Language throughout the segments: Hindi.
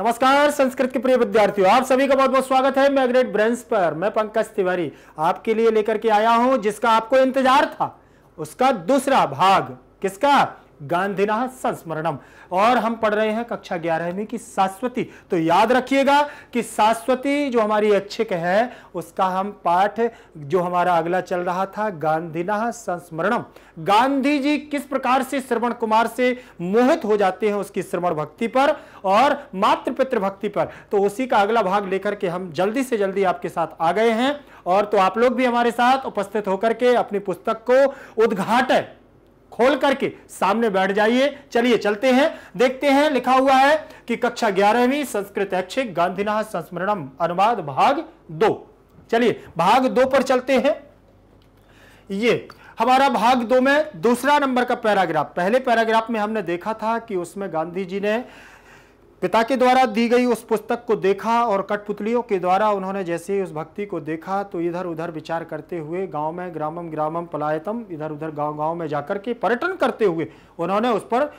नमस्कार संस्कृत के प्रिय विद्यार्थियों आप सभी का बहुत बहुत स्वागत है मैग्नेट ब्रेंस पर मैं पंकज तिवारी आपके लिए लेकर के आया हूं जिसका आपको इंतजार था उसका दूसरा भाग किसका गांधीना संस्मरणम और हम पढ़ रहे हैं कक्षा ग्यारह में कि शाश्वती तो याद रखिएगा कि सास्वती जो हमारी अच्छिक है उसका हम पाठ जो हमारा अगला चल रहा था गांधीना संस्मरणम गांधी जी किस प्रकार से श्रवण कुमार से मोहित हो जाते हैं उसकी श्रवण भक्ति पर और मातृ पितृ भक्ति पर तो उसी का अगला भाग लेकर के हम जल्दी से जल्दी आपके साथ आ गए हैं और तो आप लोग भी हमारे साथ उपस्थित होकर के अपनी पुस्तक को उद्घाटन खोल करके सामने बैठ जाइए चलिए चलते हैं देखते हैं लिखा हुआ है कि कक्षा ग्यारहवीं संस्कृत ऐच्छिक गांधीनाथ संस्मरणम अनुवाद भाग दो चलिए भाग दो पर चलते हैं ये हमारा भाग दो में दूसरा नंबर का पैराग्राफ पहले पैराग्राफ में हमने देखा था कि उसमें गांधी जी ने पिता के द्वारा दी गई उस पुस्तक को देखा और कठपुतलियों के द्वारा उन्होंने जैसे ही उस भक्ति को देखा तो इधर उधर विचार करते हुए गांव में ग्रामम ग्रामम पलायतम इधर उधर गांव गांव में जाकर के पर्यटन करते हुए उन्होंने उस पर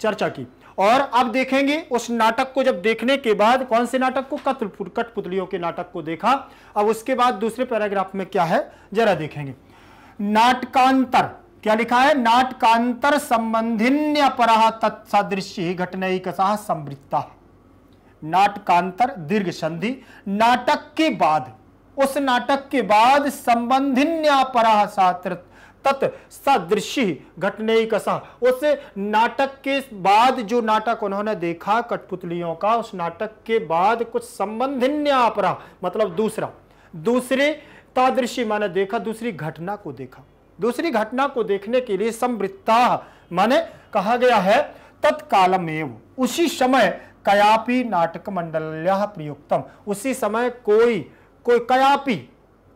चर्चा की और अब देखेंगे उस नाटक को जब देखने के बाद कौन से नाटक को कतपुत कठपुतलियों के नाटक को देखा अब उसके बाद दूसरे पैराग्राफ में क्या है जरा देखेंगे नाटकांतर क्या लिखा है नाटकांतर संबंधिन्य परा तत्सदृश्य ही घटना कसा समृद्धता नाटकांतर दीर्घ संधि नाटक के बाद उस नाटक के बाद संबंधिन्य पर सात्र तत् सदृशी घटने कसा उस नाटक के बाद जो नाटक उन्होंने देखा कठपुतलियों का उस नाटक के बाद कुछ संबंधिन्य अपरा मतलब दूसरा दूसरे तादृशी माने देखा दूसरी घटना को देखा दूसरी घटना को देखने के लिए समृत्ता माने कहा गया है तत्कालमेव उसी समय कयापि नाटक मंडल्या प्रयुक्तम उसी समय कोई कोई कयापि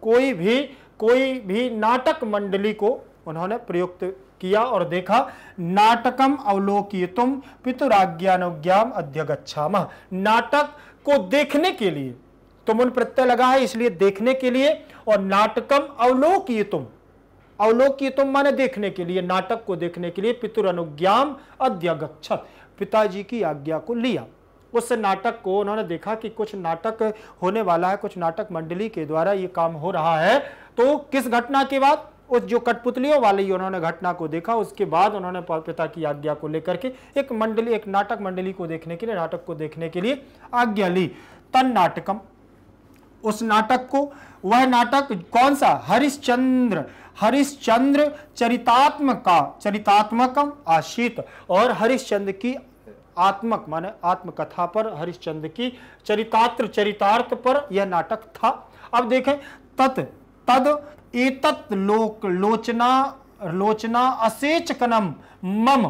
कोई भी कोई भी नाटक मंडली को उन्होंने प्रयुक्त किया और देखा नाटकम अवलोकितुम पितुराज्ञानुज्ञाम अध्यगछाम नाटक को देखने के लिए तुम तो उन प्रत्यय लगा है इसलिए देखने के लिए और नाटकम अवलोकितुम अवलोक तो माने देखने के लिए नाटक को देखने के लिए पितुर अनुज्ञाम अध्यगछत पिताजी की आज्ञा को लिया उस नाटक को उन्होंने देखा कि कुछ नाटक होने वाला है कुछ नाटक मंडली के द्वारा ये काम हो रहा है तो किस घटना के बाद उस जो कठपुतलियों वाली उन्होंने घटना को देखा उसके बाद उन्होंने पिता की आज्ञा को लेकर के एक मंडली एक नाटक मंडली को देखने के लिए नाटक को देखने के लिए आज्ञा ली तन नाटकम उस नाटक को वह नाटक कौन सा हरिश्चंद्र हरिश्चंद्र चरितात्मक का चरितात्मकम आश्रित और हरिश्चंद्र की आत्मक माने आत्मकथा पर हरिश्चंद्र की चरितात्र चरितार्थ पर यह नाटक था अब देखें तत् तद एतत् लोक लोचना लोचना असेचकनम मम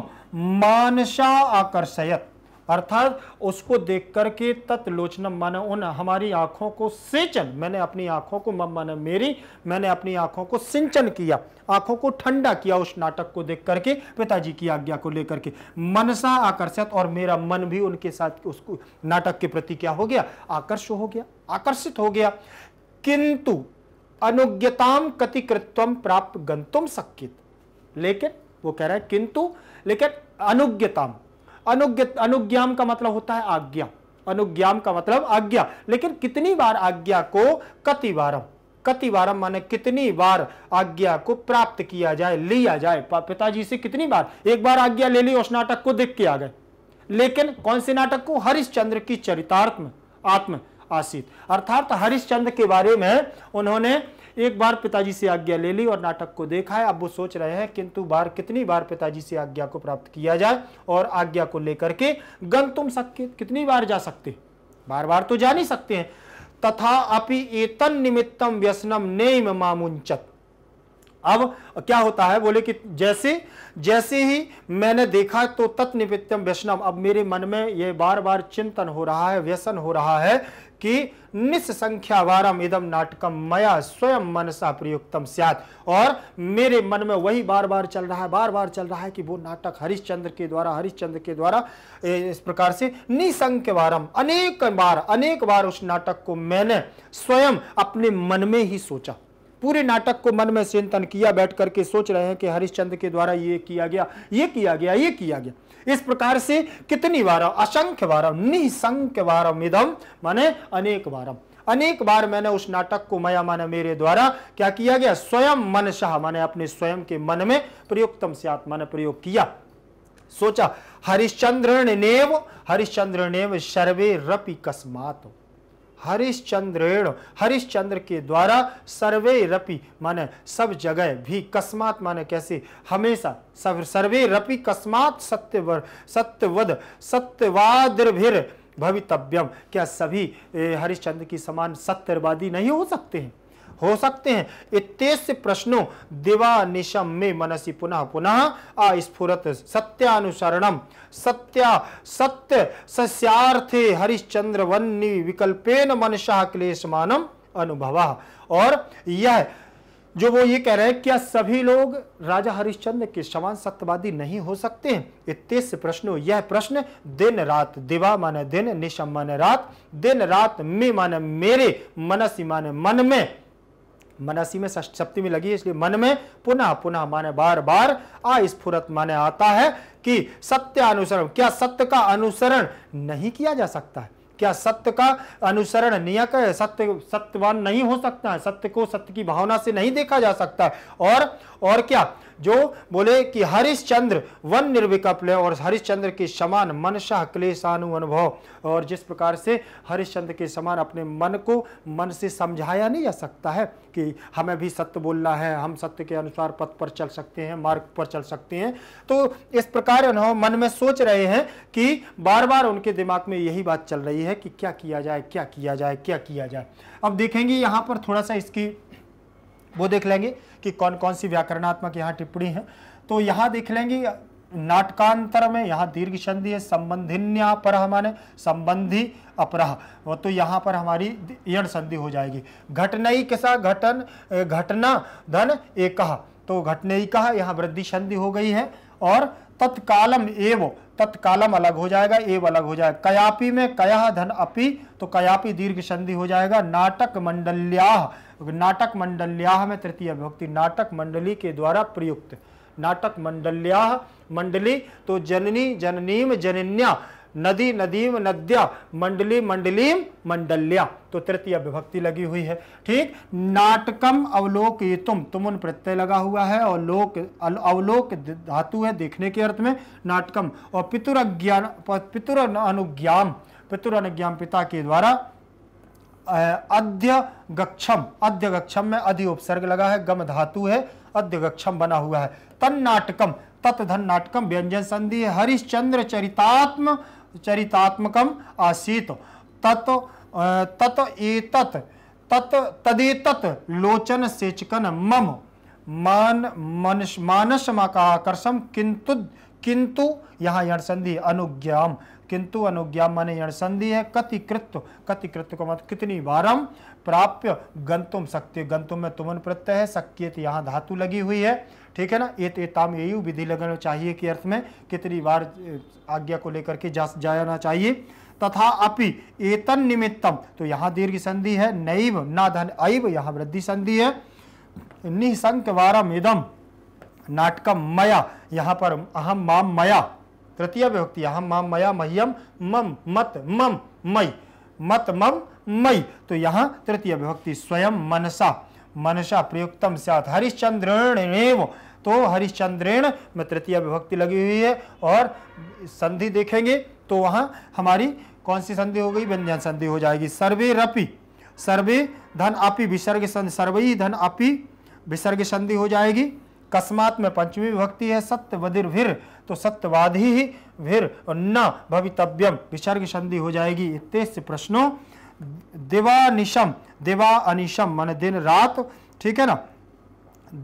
मानसा आकर्षयत अर्थात उसको देख करके तत्लोचनम माने उन हमारी आंखों को सिंचन मैंने अपनी आंखों को मम माने मेरी मैंने अपनी आंखों को सिंचन किया आंखों को ठंडा किया उस नाटक को देख करके पिताजी की आज्ञा को लेकर के मनसा आकर्षित और मेरा मन भी उनके साथ उसको नाटक के प्रति क्या हो गया आकर्ष हो गया आकर्षित हो गया किंतु अनुज्ञताम कतिकृत्व प्राप्त गंतुम शक्यत लेकिन वो कह रहा है किंतु लेकिन अनुज्ञताम अनुज्ञ अनुज्ञाम का मतलब होता है आज्ञा अनुज्ञाम का मतलब आज्ञा लेकिन कितनी बार आज्ञा को कतिवारम कतिवारम माने कितनी बार आज्ञा को प्राप्त किया जाए लिया जाए पिताजी से कितनी बार एक बार आज्ञा ले ली उस नाटक को देख के आ गए लेकिन कौन से नाटक को हरिश्चंद्र की चरितार्थ आत्म आशित अर्थात हरिश्चंद्र के बारे में उन्होंने एक बार पिताजी से आज्ञा ले ली और नाटक को देखा है अब वो सोच रहे हैं किंतु बार कितनी बार पिताजी से आज्ञा को प्राप्त किया जाए और आज्ञा को लेकर के गंतुम सके कितनी बार जा सकते बार बार तो जा नहीं सकते हैं तथा अपि एतन निमित्तम व्यसनम नेम मामुंचत अब क्या होता है बोले कि जैसे जैसे ही मैंने देखा तो तत्निवृत्तम व्यसनम अब मेरे मन में ये बार बार चिंतन हो रहा है व्यसन हो रहा है कि निसंख्या वारम इदम नाटकम मया स्वयं मनसा प्रयुक्तम सियात और मेरे मन में वही बार बार चल रहा है बार बार चल रहा है कि वो नाटक हरिश्चंद्र के द्वारा हरिश्चंद्र के द्वारा इस प्रकार से निसंख्य वारम अनेक बार अनेक बार उस नाटक को मैंने स्वयं अपने मन में ही सोचा पूरे नाटक को मन में चिंतन किया बैठ करके सोच रहे हैं कि हरिश्चंद्र के द्वारा ये किया गया ये किया गया ये किया गया इस प्रकार से कितनी बार असंख्य बार निसंख्य बार इधम माने अनेक बार अनेक बार मैंने उस नाटक को मया माने मेरे द्वारा क्या किया गया स्वयं मन शाह माने अपने स्वयं के मन में प्रयुक्तम से आत्मा ने प्रयोग किया सोचा हरिश्चंद्र नेव हरिश्चंद्र नेव सर्वे रपि कस्मात हरिश्चंद्रेण हरिश्चंद्र के द्वारा सर्वे रपि माने सब जगह भी कस्मात माने कैसे हमेशा सब सर्वे रपि कस्मात सत्यवर सत्यवद सत्यवाद्रभिर भवितव्यम क्या सभी हरिश्चंद्र की समान सत्यवादी नहीं हो सकते हैं हो सकते हैं इतेश प्रश्नों दिवा निशम में मनसी पुनः पुनः आस्फुरत सत्यानुसरणम सत्या सत्य सस्यार्थे हरिश्चंद्र वन्य विकल्पेन मनसा क्लेश मानम अनुभव और यह जो वो ये कह रहे हैं क्या सभी लोग राजा हरिश्चंद्र के समान सत्यवादी नहीं हो सकते हैं इतेश प्रश्नों यह प्रश्न दिन रात दिवा माने दिन निशम माने रात दिन रात में माने मेरे मनसी माने मन में मनसी में शक्ति में लगी है इसलिए मन में पुनः पुनः माने बार बार आस्फुरत माने आता है कि सत्य अनुसरण क्या सत्य का अनुसरण नहीं किया जा सकता है क्या सत्य का अनुसरण नियक है सत्य सत्यवान नहीं हो सकता है सत्य को सत्य की भावना से नहीं देखा जा सकता और और क्या जो बोले कि हरिश्चंद्र वन निर्विकल और हरिश्चंद्र के समान मनशाह क्लेशानु अनुभव और जिस प्रकार से हरिश्चंद्र के समान अपने मन को मन से समझाया नहीं जा सकता है कि हमें भी सत्य बोलना है हम सत्य के अनुसार पथ पर चल सकते हैं मार्ग पर चल सकते हैं तो इस प्रकार अनुभव मन में सोच रहे हैं कि बार बार उनके दिमाग में यही बात चल रही है कि क्या किया जाए क्या किया जाए क्या किया जाए अब देखेंगे यहाँ पर थोड़ा सा इसकी वो देख लेंगे कि कौन कौन सी व्याकरणात्मक यहाँ टिप्पणी है तो यहाँ देख लेंगे नाटकांतर में यहाँ दीर्घ संधि है संबंधिन्या पर हमारे संबंधी अपराह वो तो यहाँ पर हमारी यण संधि हो जाएगी घटनई के साथ घटन घटना धन एक तो ही कहा यहाँ वृद्धि संधि हो गई है और तत्कालम एवं तत्कालम अलग हो जाएगा एव अलग हो जाएगा कयापी में कया धन अपी तो कयापी दीर्घ संधि हो जाएगा नाटक मंडल्या नाटक मंडल्या में तृतीय भक्ति नाटक मंडली के द्वारा प्रयुक्त नाटक मंडल्या मंडली तो जननी जननीम जनन्या नदी नदीम नद्या मंडली मंडलीम मंडल्या तो तृतीय विभक्ति लगी हुई है ठीक नाटकम अवलोक तुम तुम उन प्रत्यय लगा हुआ है और लोक अवलोक धातु है देखने के अर्थ में नाटकम और पितुर अज्ञान पितुर अनुज्ञान पितुर अनुज्ञान पिता के द्वारा अध्य गक्षम अध्य गक्षम में अधि उपसर्ग लगा है गम धातु है अध्य गक्षम बना हुआ है तन नाटकम तत्धन नाटकम व्यंजन संधि हरिश्चंद्र चरितात्म चरितात्मक आसीत तत् तत् तत् तदेतत् लोचन सेचकन मम मान मनस मानस मकाकर्षम किंतु किंतु यहाँ संधि अनुज्ञाम किंतु मन यण संधि है कतिकृत कतिकृत को मत कितनी बारम प्राप्य गंतुम शक्ति गंतुम में तुमन प्रत्यय है शक्यत तो यहाँ धातु लगी हुई है ठीक है ना ये तो ताम एयु विधि लगाना चाहिए कि अर्थ में कितनी बार आज्ञा को लेकर के जा जाना चाहिए तथा अपि एतन निमित्तम तो यहाँ दीर्घ संधि है नैव ना धन अव यहाँ वृद्धि संधि है निःसंक वारम इदम नाटकम मया यहाँ पर अहम माम मया तृतीय विभक्ति अहम माम मया मह्यम मम मत मम मई मत मम मई तो यहाँ तृतीय विभक्ति स्वयं मनसा मनसा प्रयुक्तम से हरिश्चंद्रेण तो हरिश्चंद्रेण में तृतीय विभक्ति लगी हुई है और संधि देखेंगे तो वहाँ हमारी कौन सी संधि हो गई व्यंजन संधि हो जाएगी सर्वे रपि सर्वे धन अपि विसर्ग संधि ही धन अपि विसर्ग संधि हो जाएगी कस्मात में पंचमी विभक्ति है सत्यवधिर भिर तो सत्यवादी ही भिर और न भवितव्यम विसर्ग संधि हो जाएगी इतने प्रश्नों देवानिशम देवा अनिशम मान दिन रात ठीक है ना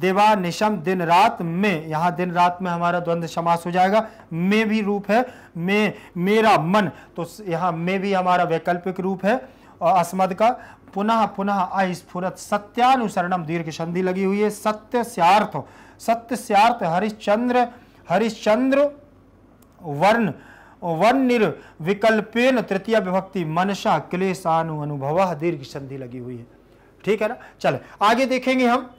देवा निशम दिन रात में यहाँ दिन रात में हमारा द्वंद्व समास हो जाएगा में भी रूप है में मेरा मन तो यहाँ में भी हमारा वैकल्पिक रूप है और अस्मद का पुनः पुनः अस्फुरत सत्यानुसरणम दीर्घ संधि लगी हुई है सत्य स्यार्थ सत्य स्यार्थ हरिश्चंद्र हरिश्चंद्र वर्ण वन निर्विकल्पेन तृतीय विभक्ति मनसा क्लेशानु अनुभव दीर्घ संधि लगी हुई है ठीक है ना चले आगे देखेंगे हम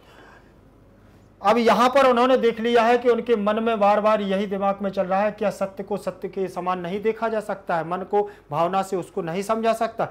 अब यहां पर उन्होंने देख लिया है कि उनके मन में बार बार यही दिमाग में चल रहा है क्या सत्य को सत्य के समान नहीं देखा जा सकता है मन को भावना से उसको नहीं समझा सकता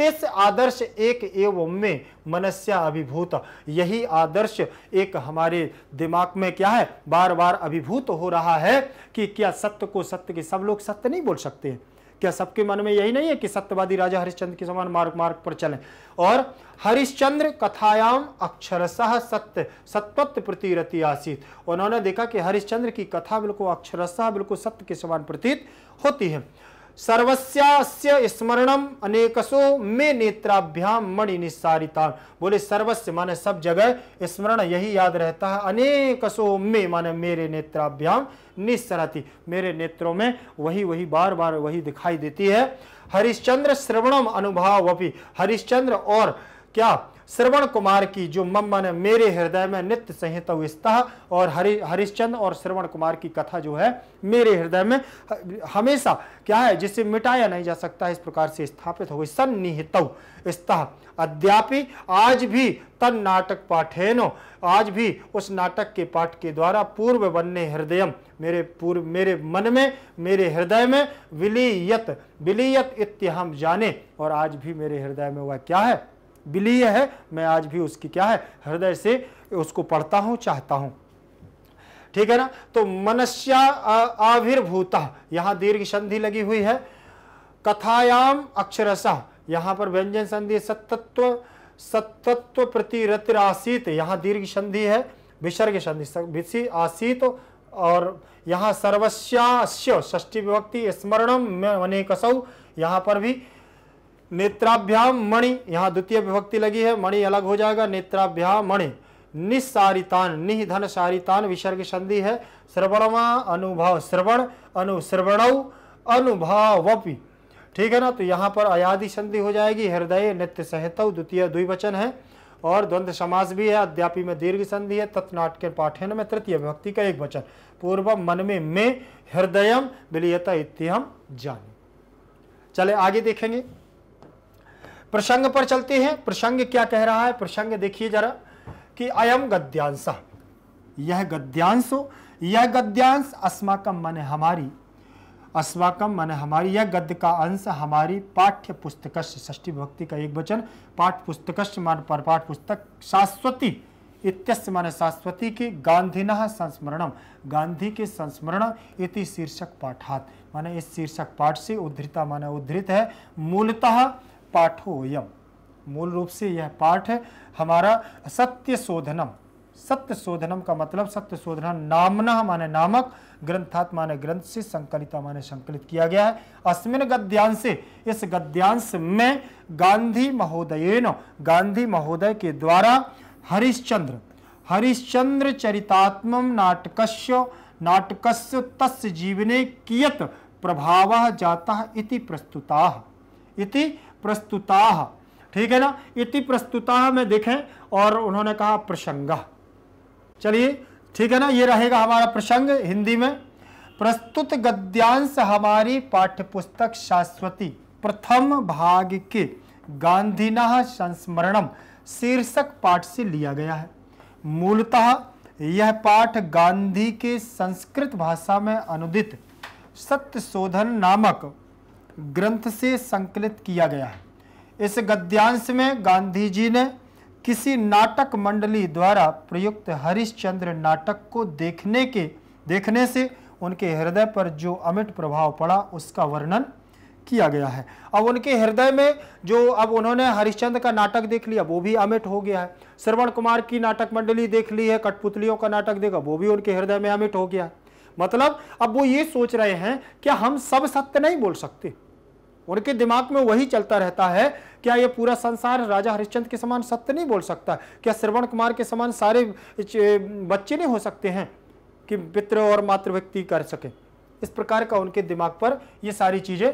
से आदर्श एक एवं में मनस्या अभिभूत यही आदर्श एक हमारे दिमाग में क्या है बार बार अभिभूत हो रहा है कि क्या सत्य को सत्य के सब लोग सत्य नहीं बोल सकते क्या सबके मन में यही नहीं है कि सत्यवादी राजा हरिश्चंद्र के समान मार्ग मार्ग पर चले और हरिश्चंद्र कथायाम अक्षरशः सत्य सत्वत्व प्रतिरति आसित उन्होंने देखा कि हरिश्चंद्र की कथा बिल्कुल अक्षरशः बिल्कुल सत्य के समान प्रतीत होती है सर्वस्यास्य स्मरणम अनेकसो में नेत्राभ्याम मणि निस्सारिता बोले सर्वस्य माने सब जगह स्मरण यही याद रहता है अनेकसो में माने मेरे नेत्राभ्याम निस्सरती मेरे नेत्रों में वही वही बार बार वही दिखाई देती है हरिश्चंद्र श्रवणम अनुभाव अपी हरिश्चंद्र और क्या श्रवण कुमार की जो मम्मा ने मेरे हृदय में नित्य संहित विस्ताह और हरि हरिश्चंद्र और श्रवण कुमार की कथा जो है मेरे हृदय में हमेशा क्या है जिसे मिटाया नहीं जा सकता इस प्रकार से स्थापित हो गई सन्निहित स्तः अद्यापि आज भी तन नाटक पाठेनो आज भी उस नाटक के पाठ के द्वारा पूर्व बनने हृदयम मेरे पूर्व मेरे मन में मेरे हृदय में विलीयत विलीयत इत्य हम जाने और आज भी मेरे हृदय में वह क्या है विलीय है मैं आज भी उसकी क्या है हृदय से उसको पढ़ता हूँ चाहता हूँ ठीक है ना तो मनस्या आविर्भूत यहाँ दीर्घ संधि लगी हुई है कथायाम अक्षरसा यहाँ पर व्यंजन संधि सतत्व सतत्व प्रतिरतिर आसित यहाँ दीर्घ संधि है विसर्ग संधि आसित और यहाँ सर्वस्या ष्टी विभक्ति स्मरणम में अनेकसौ यहाँ पर भी नेत्राभ्याम मणि यहाँ द्वितीय विभक्ति लगी है मणि अलग हो जाएगा नेत्राभ्याम मणि निस्सारितान निधन सारितान विसर्ग संधि है श्रवणमा अनुभव श्रवण अनुश्रवण अनुभवपि ठीक है ना तो यहाँ पर अयाधि संधि हो जाएगी हृदय नित्य सहित द्वितीय द्विवचन है और द्वंद्व समास भी है अध्यापी में दीर्घ संधि है तत्नाट के पाठन में तृतीय विभक्ति का एक वचन पूर्व मन में मैं हृदयम विलियता इत्यम जाने चले आगे देखेंगे प्रसंग पर चलते हैं प्रसंग क्या कह रहा है प्रसंग देखिए जरा कि अयम गद्यांश यह गद्यांश यह गद्यांश अस्माकम मन हमारी अस्माकम मन हमारी यह गद्य का अंश हमारी पाठ्य पुस्तक षष्ठी भक्ति का एक वचन पाठ्य पुस्तक मान पर पाठ पुस्तक शास्वती इत्यस्य माने शास्वती के गांधीन संस्मरणम गांधी के संस्मरण इति शीर्षक पाठात माने इस शीर्षक पाठ से उद्धृता माने उद्धृत है मूलतः पाठोयम मूल रूप से यह पाठ है हमारा सत्य शोधनम सत्य शोधनम का मतलब सत्य शोधनम नामना माने नामक ग्रंथात माने ग्रंथ से संकलिता माने संकलित किया गया है अस्मिन गद्यांश इस गद्यांश में गांधी महोदय गांधी महोदय के द्वारा हरिश्चंद्र हरिश्चंद्र चरितात्म नाटकस्य नाटकस्य तस् जीवने कियत प्रभाव जाता इति प्रस्तुता इति प्रस्तुता ठीक है ना इति प्रस्तुता में देखें और उन्होंने कहा प्रसंग चलिए ठीक है ना ये रहेगा हमारा प्रसंग हिंदी में प्रस्तुत गद्यांश हमारी पाठ्यपुस्तक शाश्वती प्रथम भाग के गांधीना संस्मरणम शीर्षक पाठ से लिया गया है मूलतः यह पाठ गांधी के संस्कृत भाषा में अनुदित सत्य शोधन नामक ग्रंथ से संकलित किया गया है इस गद्यांश में गांधी जी ने किसी नाटक मंडली द्वारा प्रयुक्त हरिश्चंद्र नाटक को देखने के देखने से उनके हृदय पर जो अमिट प्रभाव पड़ा उसका वर्णन किया गया है अब उनके हृदय में जो अब उन्होंने हरिश्चंद्र का नाटक देख लिया वो भी अमिट हो गया है श्रवण कुमार की नाटक मंडली देख ली है कठपुतलियों का नाटक देखा वो भी उनके हृदय में अमिट हो गया है मतलब अब वो ये सोच रहे हैं कि हम सब सत्य नहीं बोल सकते उनके दिमाग में वही चलता रहता है क्या ये पूरा संसार राजा हरिश्चंद के समान सत्य नहीं बोल सकता क्या श्रवण कुमार के समान सारे बच्चे नहीं हो सकते हैं कि पित्र और व्यक्ति कर सके इस प्रकार का उनके दिमाग पर ये सारी चीज़ें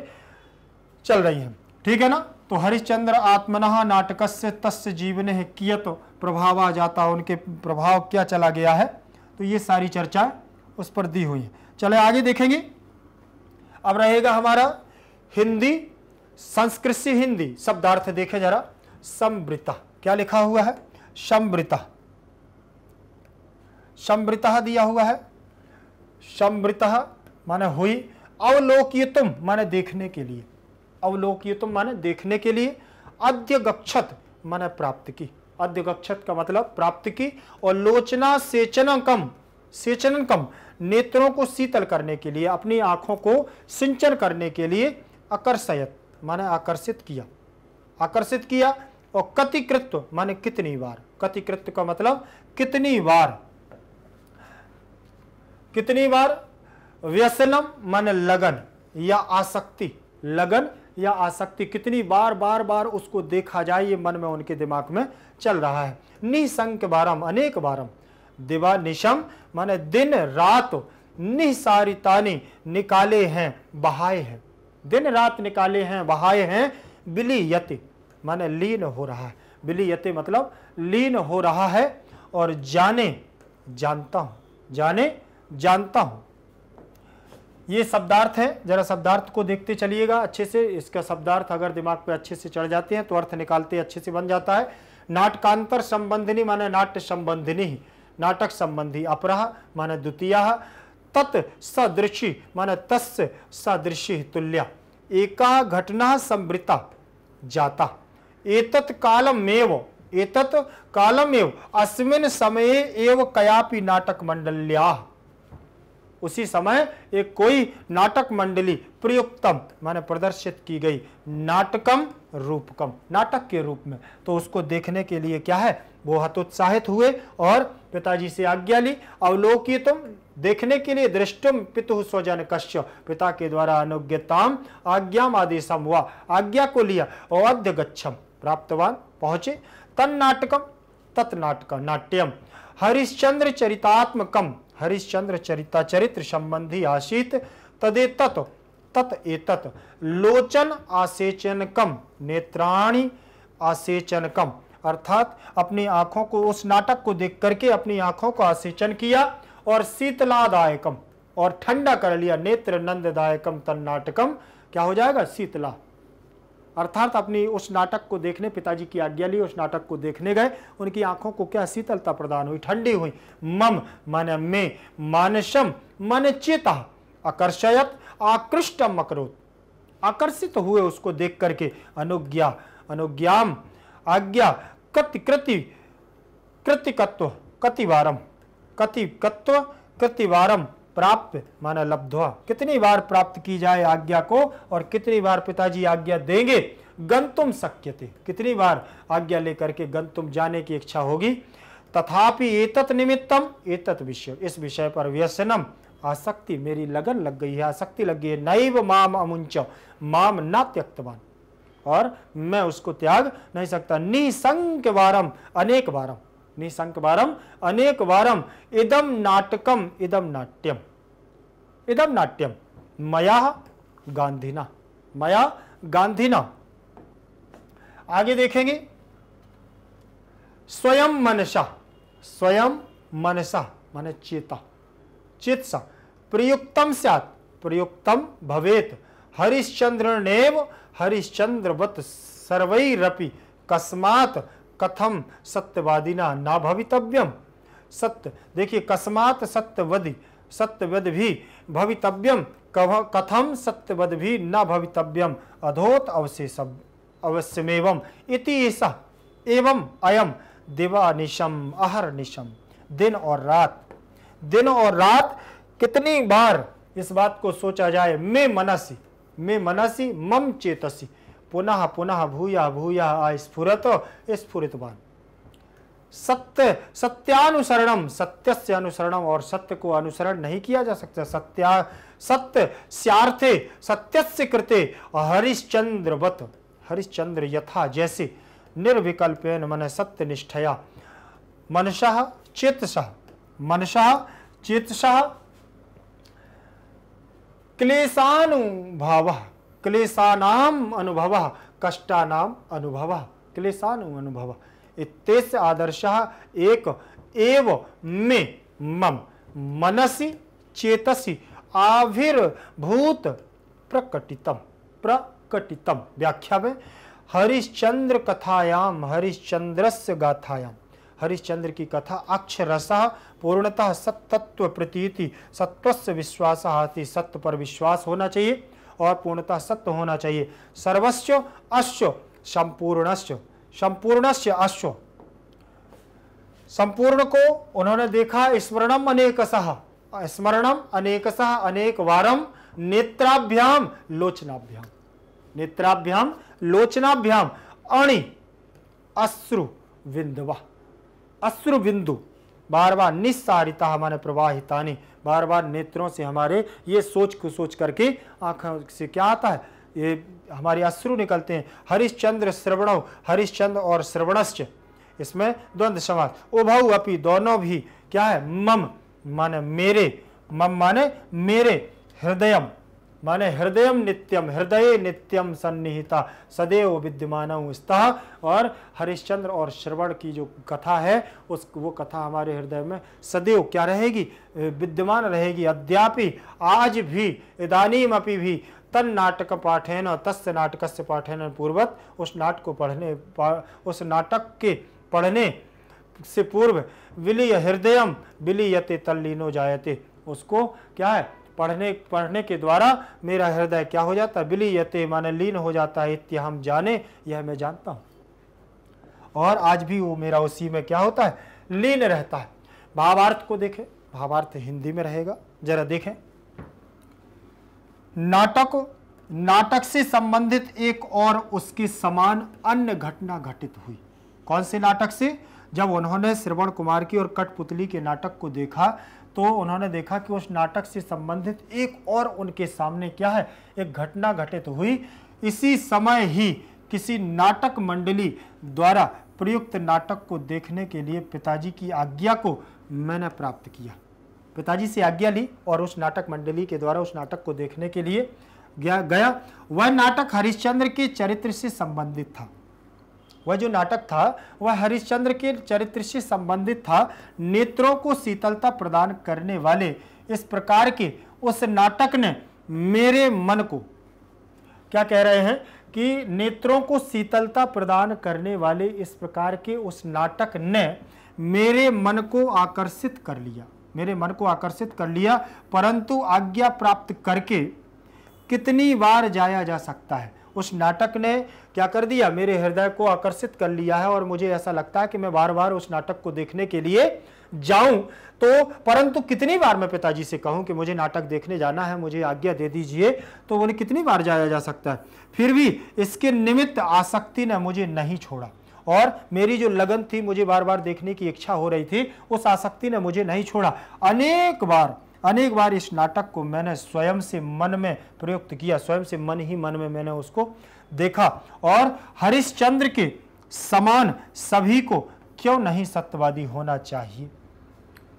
चल रही हैं ठीक है ना तो हरिश्चंद्र नाटक से तस्य जीवन कियत तो प्रभाव आ जाता उनके प्रभाव क्या चला गया है तो ये सारी चर्चा उस पर दी हुई है चले आगे देखेंगे अब रहेगा हमारा हिंदी संस्कृत से हिंदी शब्दार्थ देखे जरा समृता क्या लिखा हुआ है समृता समृता दिया हुआ है समृता माने हुई अवलोकितुम माने देखने के लिए अवलोकितुम माने देखने के लिए अद्य गक्षत माने प्राप्त की अद्य गक्षत का मतलब प्राप्त की और लोचना सेचन कम सेचन कम नेत्रों को शीतल करने के लिए अपनी आंखों को सिंचन करने के लिए अकर्षयत माने आकर्षित किया आकर्षित किया और कतिकृत माने कितनी बार कतिकृत का मतलब कितनी बार कितनी बार व्यसनम माने लगन या आसक्ति लगन या आसक्ति कितनी बार बार बार उसको देखा जाए ये मन में उनके दिमाग में चल रहा है निसंक बारम अनेक बारम दिवा निशम माने दिन रात निसारितानी निकाले हैं बहाए हैं दिन रात निकाले हैं बहाए हैं बिलीयति माने लीन हो रहा है बिलीयति मतलब लीन हो रहा है और जाने जानता हूं जाने जानता हूं ये शब्दार्थ है जरा शब्दार्थ को देखते चलिएगा अच्छे से इसका शब्दार्थ अगर दिमाग पे अच्छे से चढ़ जाते हैं तो अर्थ निकालते अच्छे से बन जाता है नाटकांतर संबंधिनी माने नाट्य संबंधिनी नाटक संबंधी अपराह माने द्वितीय तत् सदृशी मान तस्य सदृशी तुल्य एका घटना संवृत्ता जाता एतत् कालमेव एतत् कालमेव अस्मिन समये एव कयापि नाटक मंडल्या उसी समय एक कोई नाटक मंडली प्रयुक्तम माने प्रदर्शित की गई नाटकम रूपकम नाटक के रूप में तो उसको देखने के लिए क्या है वो हतोत्साहित हुए और पिताजी से आज्ञा ली अवलोकितम देखने के लिए दृष्टुम पितु स्वजन कश्य पिता के द्वारा अनुज्ञताम आज्ञा आदेशम हुआ आज्ञा को लिया अवध्य गच्छम प्राप्तवान पहुंचे तन नाटकम तत् नाटक नाट्यम हरिश्चंद्र चरितात्मकम हरिश्चंद्र चरिता चरित्र संबंधी आशीत तदेतत तत् एतत् लोचन कम नेत्राणी आसेचन कम अर्थात अपनी आंखों को उस नाटक को देख करके अपनी आंखों को आसेचन किया और शीतलादायकम और ठंडा कर लिया नेत्र नंददायकम तन्नाटकम क्या हो जाएगा शीतला अर्थात अपनी उस नाटक को देखने पिताजी की आज्ञा ली उस नाटक को देखने गए उनकी आंखों को क्या शीतलता प्रदान हुई ठंडी हुई मम मन में मानसम मन चेता आकर्षयत आकृष्ट मकरोत आकर्षित हुए उसको देख करके अनुज्ञा अनुज्ञाम आज्ञा कृति कृति कृतिकत्व बारम कति कतिकत्व कृतिवारम प्राप्त माना लब्धवा कितनी बार प्राप्त की जाए आज्ञा को और कितनी बार पिताजी आज्ञा देंगे गंतुम शक्य कितनी बार आज्ञा लेकर के गंतुम जाने की इच्छा होगी तथापि एतत निमित्तम एतत विषय इस विषय पर व्यसनम आसक्ति मेरी लगन लग गई है आसक्ति लग गई है नैव माम अमुंच माम ना त्यक्तवान और मैं उसको त्याग नहीं सकता निसंक वारम अनेक बारम निशंक वारम अनेक वारम इदम नाटकम इदम नाट्यम इदम नाट्यम मया गांधीना मया गांधीना आगे देखेंगे स्वयं मनसा स्वयं मनसा माने चेता चित्सा प्रयुक्तम सत प्रयुक्तम भवेत हरिश्चंद्र नेव हरिश्चंद्रवत सर्वैरपि कस्मात् कथम सत्यवादिना ना भवितव्यम सत्य देखिए कस्मात सत्यवधि सत्यवद भी भवितव्यम कथम सत्यवद भी न भवितव्यम अधोत अवशेष अवश्यमेवम इति ऐसा एवं अयम दिवानिशम अहरनिशम दिन और रात दिन और रात कितनी बार इस बात को सोचा जाए मे मनसी मे मनसी मम चेतसी पुनः पुनः भूया भूय आस्फुरत स्फुरितवान सत्य सत्यानुसरणम सत्य से अनुसरणम और सत्य को अनुसरण नहीं किया जा सकता सत्या सत्य स्यार्थे से कृते हरिश्चंद्रवत हरिश्चंद्र यथा जैसे निर्विकल्पेन मन सत्य निष्ठया मनस चेतसः मनस चेतसः क्लेशानुभाव क्लेशानाम अनुभव कष्टानाम अनुभव क्लेशान अनुभव इतस आदर्श एक एव मे मम मनसी चेतसी आविर्भूत प्रकटितम प्रकटितम व्याख्या में हरिश्चंद्र कथायाम हरिश्चंद्रस्य गाथायाम हरिश्चंद्र की कथा अक्षरस पूर्णतः सत्तत्व प्रतीति सत्वस्य विश्वास आती सत्व पर विश्वास होना चाहिए और पूर्णतः सत्य होना चाहिए सर्वस्व अश्व संपूर्णश्च संपूर्णश्च अश्व संपूर्ण को उन्होंने देखा स्मरणम अनेक सह स्मरणम अनेक सह अनेक वारम नेत्राभ्याम लोचनाभ्याम नेत्राभ्याम लोचनाभ्याम अणि अश्रु विंदवा अश्रु बिंदु बार बार निस्सारिता हमारे प्रवाहिता बार बार नेत्रों से हमारे ये सोच को सोच करके आँखों से क्या आता है ये हमारे अश्रु निकलते हैं हरिश्चंद्र श्रवणव हरिश्चंद्र और श्रवणश्च इसमें द्वंद्व समाज उभव अपी दोनों भी क्या है मम माने मेरे मम माने मेरे हृदयम माने हृदय नित्यम हृदय नित्यम सन्निहिता सदैव विद्यमान स्तः और हरिश्चंद्र और श्रवण की जो कथा है उस वो कथा हमारे हृदय में सदैव क्या रहेगी विद्यमान रहेगी अद्यापि आज भी इदानीम अपी भी तन नाटक पाठेन तस्य नाटक से पाठेन पूर्वत उस नाटक को पढ़ने उस नाटक के पढ़ने से पूर्व विलीय हृदयम विलीयते तल्लीनो जायते उसको क्या है पढ़ने पढ़ने के द्वारा मेरा हृदय क्या हो जाता है बिली यते माने लीन हो जाता है इत्य हम जाने यह मैं जानता हूँ और आज भी वो मेरा उसी में क्या होता है लीन रहता है भावार्थ को देखें भावार्थ हिंदी में रहेगा जरा देखें नाटक नाटक से संबंधित एक और उसके समान अन्य घटना घटित हुई कौन से नाटक से जब उन्होंने श्रवण कुमार की और कठपुतली के नाटक को देखा तो उन्होंने देखा कि उस नाटक से संबंधित एक और उनके सामने क्या है एक घटना घटित हुई इसी समय ही किसी नाटक मंडली द्वारा प्रयुक्त नाटक को देखने के लिए पिताजी की आज्ञा को मैंने प्राप्त किया पिताजी से आज्ञा ली और उस नाटक मंडली के द्वारा उस नाटक को देखने के लिए गया गया वह नाटक हरिश्चंद्र के चरित्र से संबंधित था वह जो नाटक था वह हरिश्चंद्र के चरित्र से संबंधित था नेत्रों को शीतलता प्रदान करने वाले इस प्रकार के उस नाटक ने मेरे मन को क्या कह रहे हैं कि नेत्रों को शीतलता प्रदान करने वाले इस प्रकार के उस नाटक ने मेरे मन को आकर्षित कर लिया मेरे मन को आकर्षित कर लिया परंतु आज्ञा प्राप्त करके कितनी बार जाया जा सकता है उस नाटक ने क्या कर दिया मेरे हृदय को आकर्षित कर लिया है और मुझे ऐसा लगता है कि मैं बार बार उस नाटक को देखने के लिए जाऊं तो परंतु कितनी बार मैं पिताजी से कहूं कि मुझे नाटक देखने जाना है मुझे आज्ञा दे दीजिए तो उन्हें कितनी बार जाया जा सकता है फिर भी इसके निमित्त आसक्ति ने मुझे नहीं छोड़ा और मेरी जो लगन थी मुझे बार बार देखने की इच्छा हो रही थी उस आसक्ति ने मुझे नहीं छोड़ा अनेक बार अनेक बार इस नाटक को मैंने स्वयं से मन में प्रयुक्त किया स्वयं से मन ही मन में मैंने उसको देखा और हरिश्चंद्र के समान सभी को क्यों नहीं सत्यवादी होना चाहिए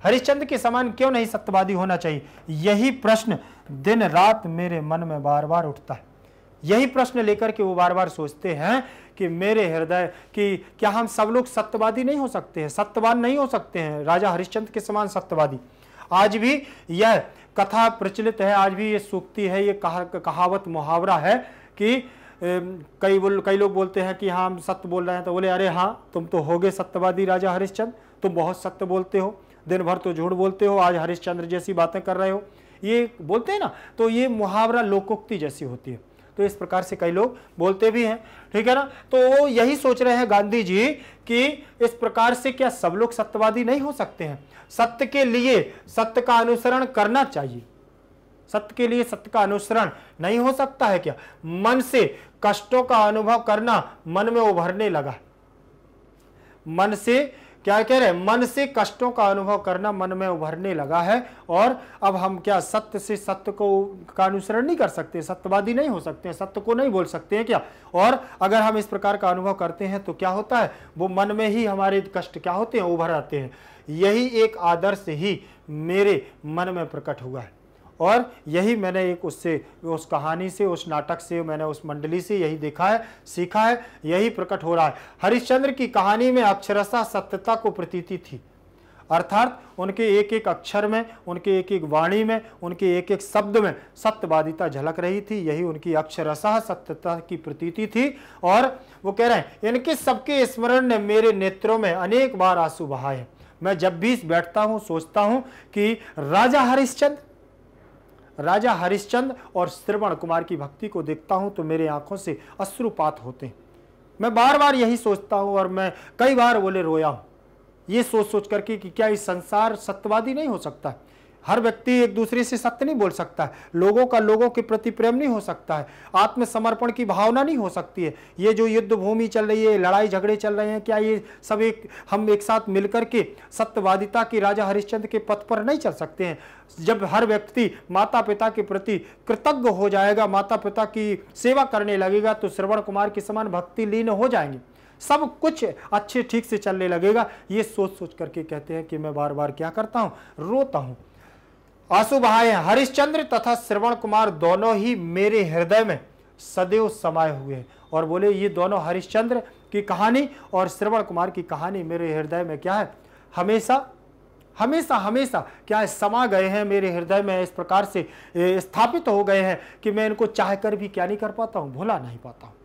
हरिश्चंद्र के समान क्यों नहीं सत्यवादी होना चाहिए यही प्रश्न दिन रात मेरे मन में बार बार उठता है यही प्रश्न लेकर के वो बार बार सोचते हैं कि मेरे हृदय कि क्या हम सब लोग सत्यवादी नहीं हो सकते हैं सत्यवान नहीं हो सकते हैं राजा हरिश्चंद्र के समान सत्यवादी आज भी यह कथा प्रचलित है आज भी ये सूक्ति है ये कहा, कहावत मुहावरा है कि कई बोल कई लोग बोलते हैं कि हाँ हम सत्य बोल रहे हैं तो बोले अरे हाँ तुम तो होगे सत्यवादी राजा हरिश्चंद्र तुम बहुत सत्य बोलते हो दिन भर तो झूठ बोलते हो आज हरिश्चंद्र जैसी बातें कर रहे हो ये बोलते हैं ना तो ये मुहावरा लोकोक्ति जैसी होती है तो इस प्रकार से कई लोग बोलते भी हैं ठीक है ना तो वो यही सोच रहे हैं गांधी जी कि इस प्रकार से क्या सब लोग सत्यवादी नहीं हो सकते हैं सत्य के लिए सत्य का अनुसरण करना चाहिए सत्य के लिए सत्य का अनुसरण नहीं हो सकता है क्या मन से कष्टों का अनुभव करना मन में उभरने लगा मन से क्या कह रहे हैं मन से कष्टों का अनुभव करना मन में उभरने लगा है और अब हम क्या सत्य से सत्य को का अनुसरण नहीं कर सकते सत्यवादी नहीं हो सकते सत्य को नहीं बोल सकते हैं क्या और अगर हम इस प्रकार का अनुभव करते हैं तो क्या होता है वो मन में ही हमारे कष्ट क्या होते हैं उभर आते हैं यही एक आदर्श ही मेरे मन में प्रकट हुआ है और यही मैंने एक उससे उस कहानी से उस नाटक से मैंने उस मंडली से यही देखा है सीखा है यही प्रकट हो रहा है हरिश्चंद्र की कहानी में अक्षरसा सत्यता को प्रतीति थी अर्थात उनके एक एक अक्षर में उनके एक एक वाणी में उनके एक एक शब्द में सत्यवादिता झलक रही थी यही उनकी अक्षरसा सत्यता की प्रतीति थी और वो कह रहे हैं इनके सबके स्मरण ने मेरे नेत्रों में अनेक बार आंसू बहाए मैं जब भी बैठता हूँ सोचता हूँ कि राजा हरिश्चंद्र राजा हरिश्चंद्र और श्रवण कुमार की भक्ति को देखता हूँ तो मेरे आंखों से अश्रुपात होते हैं मैं बार बार यही सोचता हूँ और मैं कई बार बोले रोया हूँ ये सोच सोच करके कि क्या इस संसार सत्यवादी नहीं हो सकता हर व्यक्ति एक दूसरे से सत्य नहीं बोल सकता है लोगों का लोगों के प्रति प्रेम नहीं हो सकता है आत्मसमर्पण की भावना नहीं हो सकती है ये जो युद्ध भूमि चल रही है लड़ाई झगड़े चल रहे हैं क्या ये सब एक हम एक साथ मिलकर के सत्यवादिता की राजा हरिश्चंद्र के पथ पर नहीं चल सकते हैं जब हर व्यक्ति माता पिता के प्रति कृतज्ञ हो जाएगा माता पिता की सेवा करने लगेगा तो श्रवण कुमार के समान भक्ति लीन हो जाएंगे सब कुछ अच्छे ठीक से चलने लगेगा ये सोच सोच करके कहते हैं कि मैं बार बार क्या करता हूँ रोता हूँ आंसू बहाए हैं हरिश्चंद्र तथा श्रवण कुमार दोनों ही मेरे हृदय में सदैव समाये हुए हैं और बोले ये दोनों हरिश्चंद्र की कहानी और श्रवण कुमार की कहानी मेरे हृदय में क्या है हमेशा हमेशा हमेशा क्या समा गए हैं मेरे हृदय में इस प्रकार से स्थापित हो गए हैं कि मैं इनको चाह कर भी क्या नहीं कर पाता हूँ भूला नहीं पाता हूँ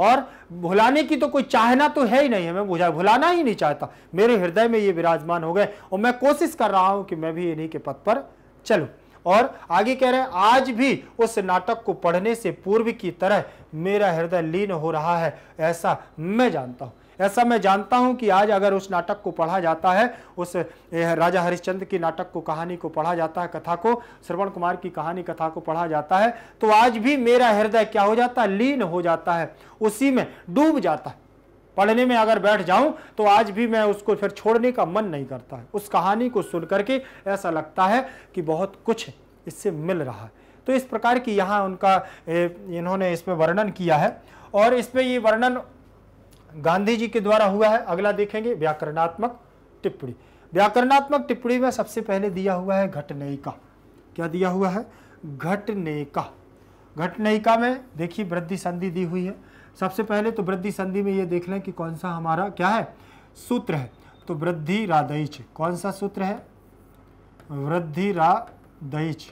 और भुलाने की तो कोई चाहना तो है ही नहीं है मैं बुझा भुलाना ही नहीं चाहता मेरे हृदय में ये विराजमान हो गए और मैं कोशिश कर रहा हूँ कि मैं भी इन्हीं के पथ पर चलूँ और आगे कह रहे हैं आज भी उस नाटक को पढ़ने से पूर्व की तरह मेरा हृदय लीन हो रहा है ऐसा मैं जानता हूँ ऐसा मैं जानता हूं कि आज अगर उस नाटक को पढ़ा जाता है उस राजा हरिश्चंद्र की नाटक को कहानी को पढ़ा जाता है कथा को श्रवण कुमार की कहानी कथा को पढ़ा जाता है तो आज भी मेरा हृदय क्या हो जाता है लीन हो जाता है उसी में डूब जाता है पढ़ने में अगर बैठ जाऊं तो आज भी मैं उसको फिर छोड़ने का मन नहीं करता है उस कहानी को सुन करके ऐसा लगता है कि बहुत कुछ इससे मिल रहा है तो इस प्रकार की यहाँ उनका इन्होंने इसमें वर्णन किया है और इसमें ये वर्णन गांधी जी के द्वारा हुआ है अगला देखेंगे व्याकरणात्मक टिप्पणी व्याकरणात्मक टिप्पणी में सबसे पहले दिया हुआ है घटनेयिका क्या दिया हुआ है घटनेयिका घटनेयिका में देखिए वृद्धि संधि दी हुई है सबसे पहले तो वृद्धि संधि में ये देख लें कि कौन सा हमारा क्या है सूत्र है तो वृद्धि रादैच कौन सा सूत्र है वृद्धि रादैच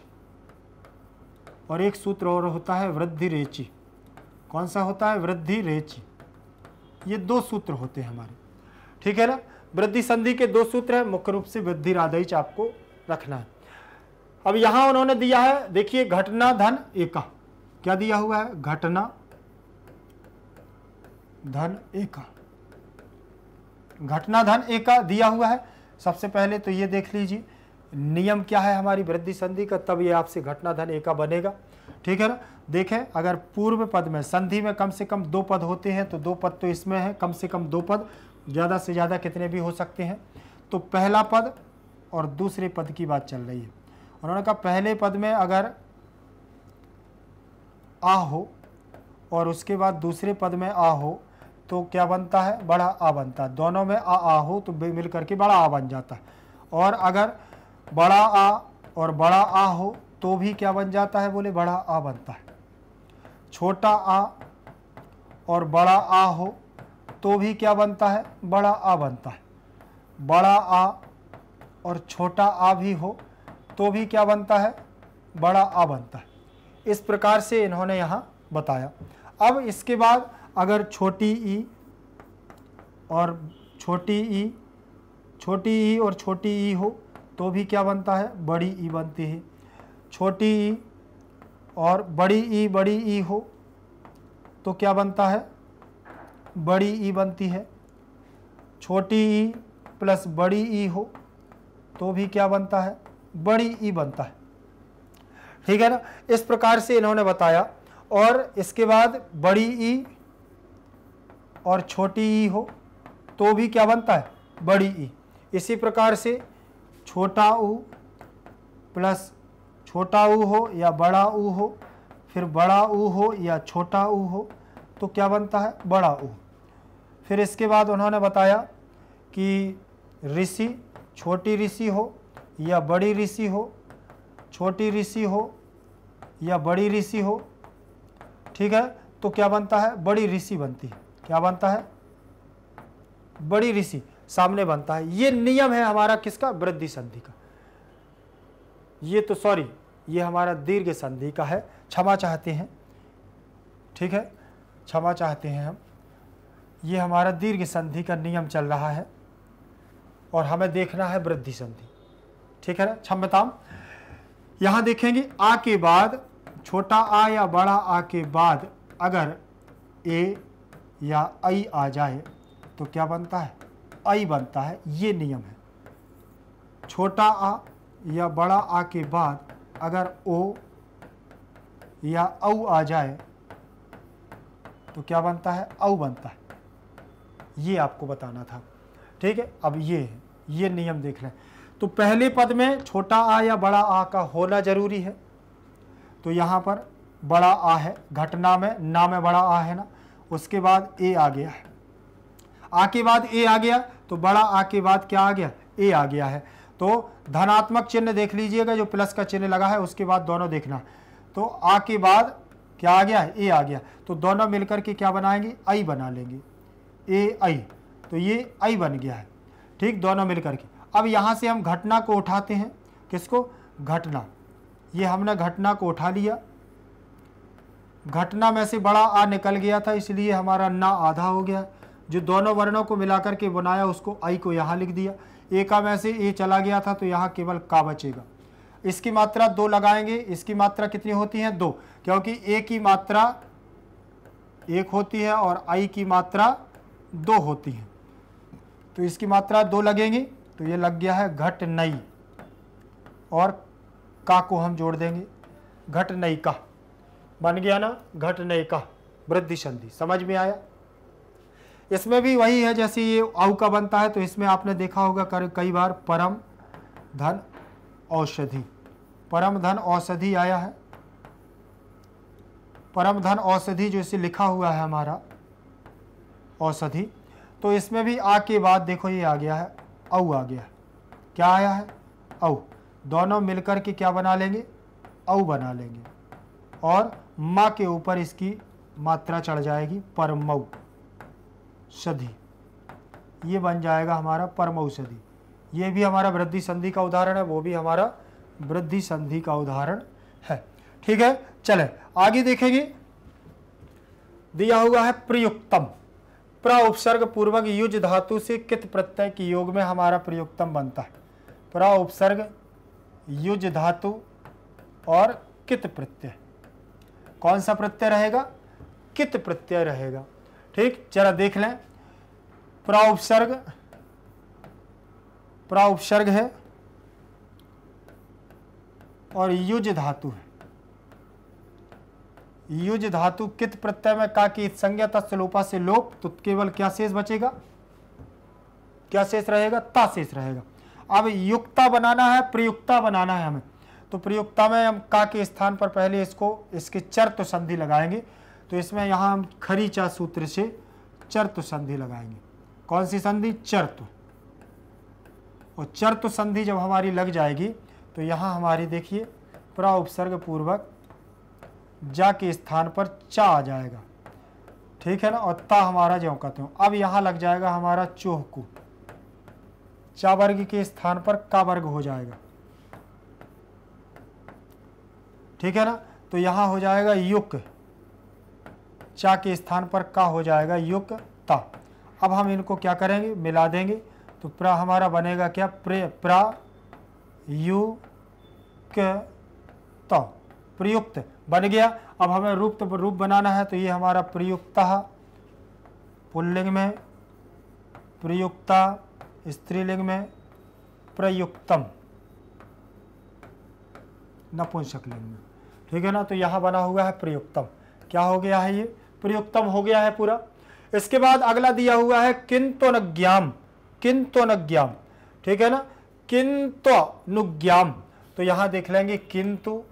और एक सूत्र और होता है वृद्धि रेची कौन सा होता है वृद्धि रेची ये दो सूत्र होते हैं हमारे ठीक है ना वृद्धि संधि के दो सूत्र हैं मुख्य रूप से वृद्धि राधैच आपको रखना है अब यहां उन्होंने दिया है देखिए घटना धन एका क्या दिया हुआ है घटना धन एका घटना धन एका दिया हुआ है सबसे पहले तो ये देख लीजिए नियम क्या है हमारी वृद्धि संधि का तब ये आपसे घटना धन एका बनेगा ठीक है ना देखें अगर पूर्व पद में संधि में कम से कम दो पद होते हैं तो दो पद तो इसमें है कम से कम दो पद ज़्यादा से ज़्यादा कितने भी हो सकते हैं तो पहला पद और दूसरे पद की बात चल रही है उन्होंने कहा पहले पद में अगर आ हो और उसके बाद दूसरे पद में आ हो तो क्या बनता है बड़ा आ बनता है दोनों में आ आ हो तो मिल करके बड़ा आ बन जाता है और अगर बड़ा आ और बड़ा आ हो तो भी क्या बन जाता है बोले बड़ा आ बनता है छोटा आ और बड़ा आ हो तो भी क्या बनता है बड़ा आ बनता है बड़ा आ और छोटा आ भी हो तो भी क्या बनता है बड़ा आ बनता है इस प्रकार से इन्होंने यहाँ बताया अब इसके बाद अगर छोटी ई और छोटी ई छोटी ई और छोटी ई हो तो भी क्या बनता है बड़ी ई बनती है छोटी ई और बड़ी ई बड़ी ई हो तो क्या बनता है बड़ी ई बनती है छोटी ई प्लस बड़ी ई हो तो भी क्या बनता है बड़ी ई बनता है ठीक है ना इस प्रकार से इन्होंने बताया और इसके बाद बड़ी ई और छोटी ई हो तो भी क्या बनता है बड़ी ई इसी प्रकार से छोटा ऊ प्लस छोटा ऊ हो या बड़ा ऊ हो फिर बड़ा ऊ हो या छोटा ऊ हो तो क्या बनता है बड़ा ऊ फिर इसके बाद उन्होंने बताया कि ऋषि छोटी ऋषि हो या बड़ी ऋषि हो छोटी ऋषि हो या बड़ी ऋषि हो ठीक है तो क्या बनता है बड़ी ऋषि बनती है क्या बनता है बड़ी ऋषि सामने बनता है ये नियम है हमारा किसका वृद्धि संधि का ये तो सॉरी ये हमारा दीर्घ संधि का है क्षमा चाहते हैं ठीक है क्षमा चाहते हैं हम ये हमारा दीर्घ संधि का नियम चल रहा है और हमें देखना है वृद्धि संधि ठीक है ना क्षमताम यहाँ देखेंगे आ के बाद छोटा आ या बड़ा आ के बाद अगर ए या आई आ जाए तो क्या बनता है आई बनता है ये नियम है छोटा आ या बड़ा आ के बाद अगर ओ या औ आ जाए तो क्या बनता है औ बनता है ये आपको बताना था ठीक है अब ये है ये नियम देख लें तो पहले पद में छोटा आ या बड़ा आ का होना जरूरी है तो यहाँ पर बड़ा आ है घटना में ना में बड़ा आ है ना उसके बाद ए आ गया है आ के बाद ए आ गया तो बड़ा आ के बाद क्या आ गया ए आ गया है तो धनात्मक चिन्ह देख लीजिएगा जो प्लस का चिन्ह लगा है उसके बाद दोनों देखना तो आ के बाद क्या आ गया है ए आ गया तो दोनों मिलकर के क्या बनाएंगे आई बना लेंगे ए आई तो ये आई बन गया है ठीक दोनों मिलकर के अब यहाँ से हम घटना को उठाते हैं किसको घटना ये हमने घटना को उठा लिया घटना में से बड़ा आ निकल गया था इसलिए हमारा ना आधा हो गया जो दोनों वर्णों को मिलाकर के बनाया उसको आई को यहाँ लिख दिया ए का वैसे ए चला गया था तो यहाँ केवल का बचेगा इसकी मात्रा दो लगाएंगे इसकी मात्रा कितनी होती है दो क्योंकि ए की मात्रा एक होती है और आई की मात्रा दो होती है तो इसकी मात्रा दो लगेंगी तो ये लग गया है घट नई और का को हम जोड़ देंगे घट नई का बन गया ना घट नई का वृद्धि संधि समझ में आया इसमें भी वही है जैसे ये औ का बनता है तो इसमें आपने देखा होगा कर कई बार परम धन औषधि परम धन औषधि आया है परम धन औषधि जो इसे लिखा हुआ है हमारा औषधि तो इसमें भी आ के बाद देखो ये आ गया है औ आ गया है क्या आया है औ दोनों मिलकर के क्या बना लेंगे औ बना लेंगे और माँ के ऊपर इसकी मात्रा चढ़ जाएगी परमऊ औषधि ये बन जाएगा हमारा परम औषधि ये भी हमारा वृद्धि संधि का उदाहरण है वो भी हमारा वृद्धि संधि का उदाहरण है ठीक है चले आगे देखेंगे दिया हुआ है प्रयुक्तम प्र उपसर्ग पूर्वक युज धातु से कित प्रत्यय के योग में हमारा प्रयुक्तम बनता है प्र उपसर्ग युज धातु और कित प्रत्यय कौन सा प्रत्यय रहेगा कित प्रत्यय रहेगा ठीक जरा देख लें प्राउपसर्ग प्राउपसर्ग है और युज धातु है युज धातु कित प्रत्यय में का की संज्ञा तत्सलोपा से लोप तो केवल क्या शेष बचेगा क्या शेष रहेगा ता शेष रहेगा अब युक्ता बनाना है प्रयुक्ता बनाना है हमें तो प्रयुक्ता में हम का के स्थान पर पहले इसको इसके चर तो संधि लगाएंगे तो इसमें यहाँ हम खरीचा सूत्र से चर्तु संधि लगाएंगे कौन सी संधि चर्तु और चर्त संधि जब हमारी लग जाएगी तो यहाँ हमारी देखिए प्रा उपसर्ग पूर्वक जा के स्थान पर चा आ जाएगा ठीक है ना और ता हमारा जो कहते हो अब यहाँ लग जाएगा हमारा चोहकू चा वर्ग के स्थान पर का वर्ग हो जाएगा ठीक है ना तो यहाँ हो जाएगा युक्त चा के स्थान पर का हो जाएगा युक्त ता अब हम इनको क्या करेंगे मिला देंगे तो प्रा हमारा बनेगा क्या प्रे प्रा यू त प्रयुक्त बन गया अब हमें रूप तो रूप बनाना है तो ये हमारा प्रयुक्ता पुल्लिंग में प्रयुक्ता स्त्रीलिंग में प्रयुक्तम नपुंसक लिंग में ठीक है ना तो यहाँ बना हुआ है प्रयुक्तम क्या हो गया है ये प्रयुक्तम हो गया है पूरा इसके बाद अगला दिया हुआ है किंतो नज्ञाम किंतो नज्ञाम ठीक है ना किंतो नुज्ञाम तो यहां देख लेंगे किंतु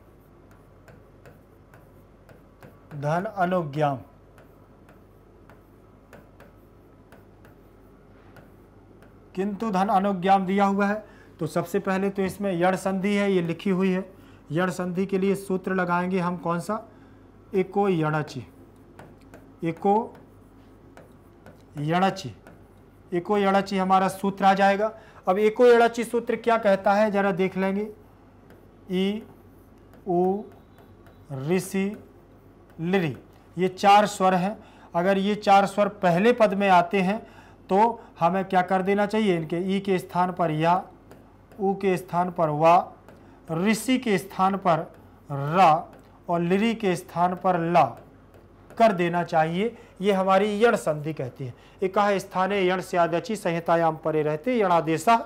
धन अनुज्ञाम किंतु धन अनुज्ञाम दिया हुआ है तो सबसे पहले तो इसमें यण संधि है ये लिखी हुई है यण संधि के लिए सूत्र लगाएंगे हम कौन सा एको यणची एको यड़ची एको यड़ची हमारा सूत्र आ जाएगा अब एको यड़ची सूत्र क्या कहता है जरा देख लेंगे ई उ ऋषि लिरी ये चार स्वर हैं अगर ये चार स्वर पहले पद में आते हैं तो हमें क्या कर देना चाहिए इनके ई के स्थान पर या ऊ के स्थान पर वा ऋषि के स्थान पर रा और लिरी के स्थान पर ला कर देना चाहिए ये हमारी यण संधि कहती है एक स्थाने यण से आदची संहितायाम परे रहते यणादेशा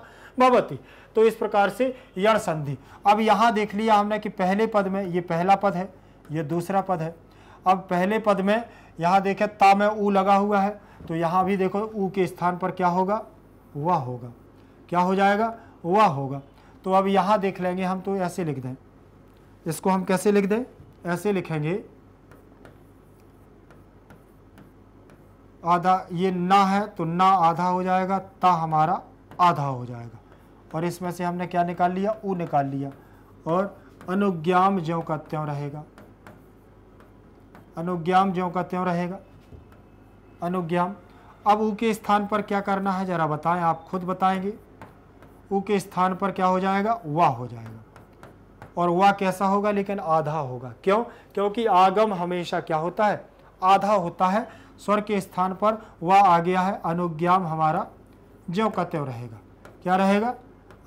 भवती तो इस प्रकार से यण संधि अब यहाँ देख लिया हमने कि पहले पद में ये पहला पद है ये दूसरा पद है अब पहले पद में यहाँ देखे ता में ऊ लगा हुआ है तो यहाँ भी देखो ऊ के स्थान पर क्या होगा वह होगा क्या हो जाएगा वह होगा तो अब यहाँ देख लेंगे हम तो ऐसे लिख दें इसको हम कैसे लिख दें ऐसे लिखेंगे आधा ये ना है तो ना आधा हो जाएगा ता हमारा आधा हो जाएगा और इसमें से हमने क्या निकाल लिया ऊ निकाल लिया और अनुज्ञाम ज्यो का त्यों रहेगा अनुज्ञाम ज्यो का त्यों रहेगा अनुज्ञाम अब ऊ के स्थान पर क्या करना है ज़रा बताएं आप खुद बताएंगे ऊ के स्थान पर क्या हो जाएगा वाह हो जाएगा और वह कैसा होगा लेकिन आधा होगा क्यों क्योंकि आगम हमेशा क्या होता है आधा होता है स्वर के स्थान पर वह आ गया है अनुज्ञाम हमारा ज्यो का त्यों रहेगा क्या रहेगा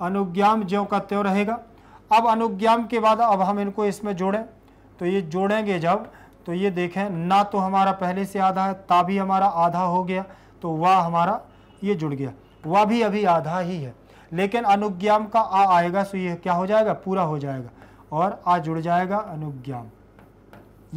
अनुज्ञाम ज्यो का त्यों रहेगा अब अनुज्ञाम के बाद अब हम इनको इसमें जोड़ें तो ये जोड़ेंगे जब तो ये देखें ना तो हमारा पहले से आधा है ता भी हमारा आधा हो गया तो वह हमारा ये जुड़ गया वह भी अभी आधा ही है लेकिन अनुज्ञाम का आ आएगा सो ये क्या हो जाएगा पूरा हो जाएगा और आ जुड़ जाएगा अनुज्ञाम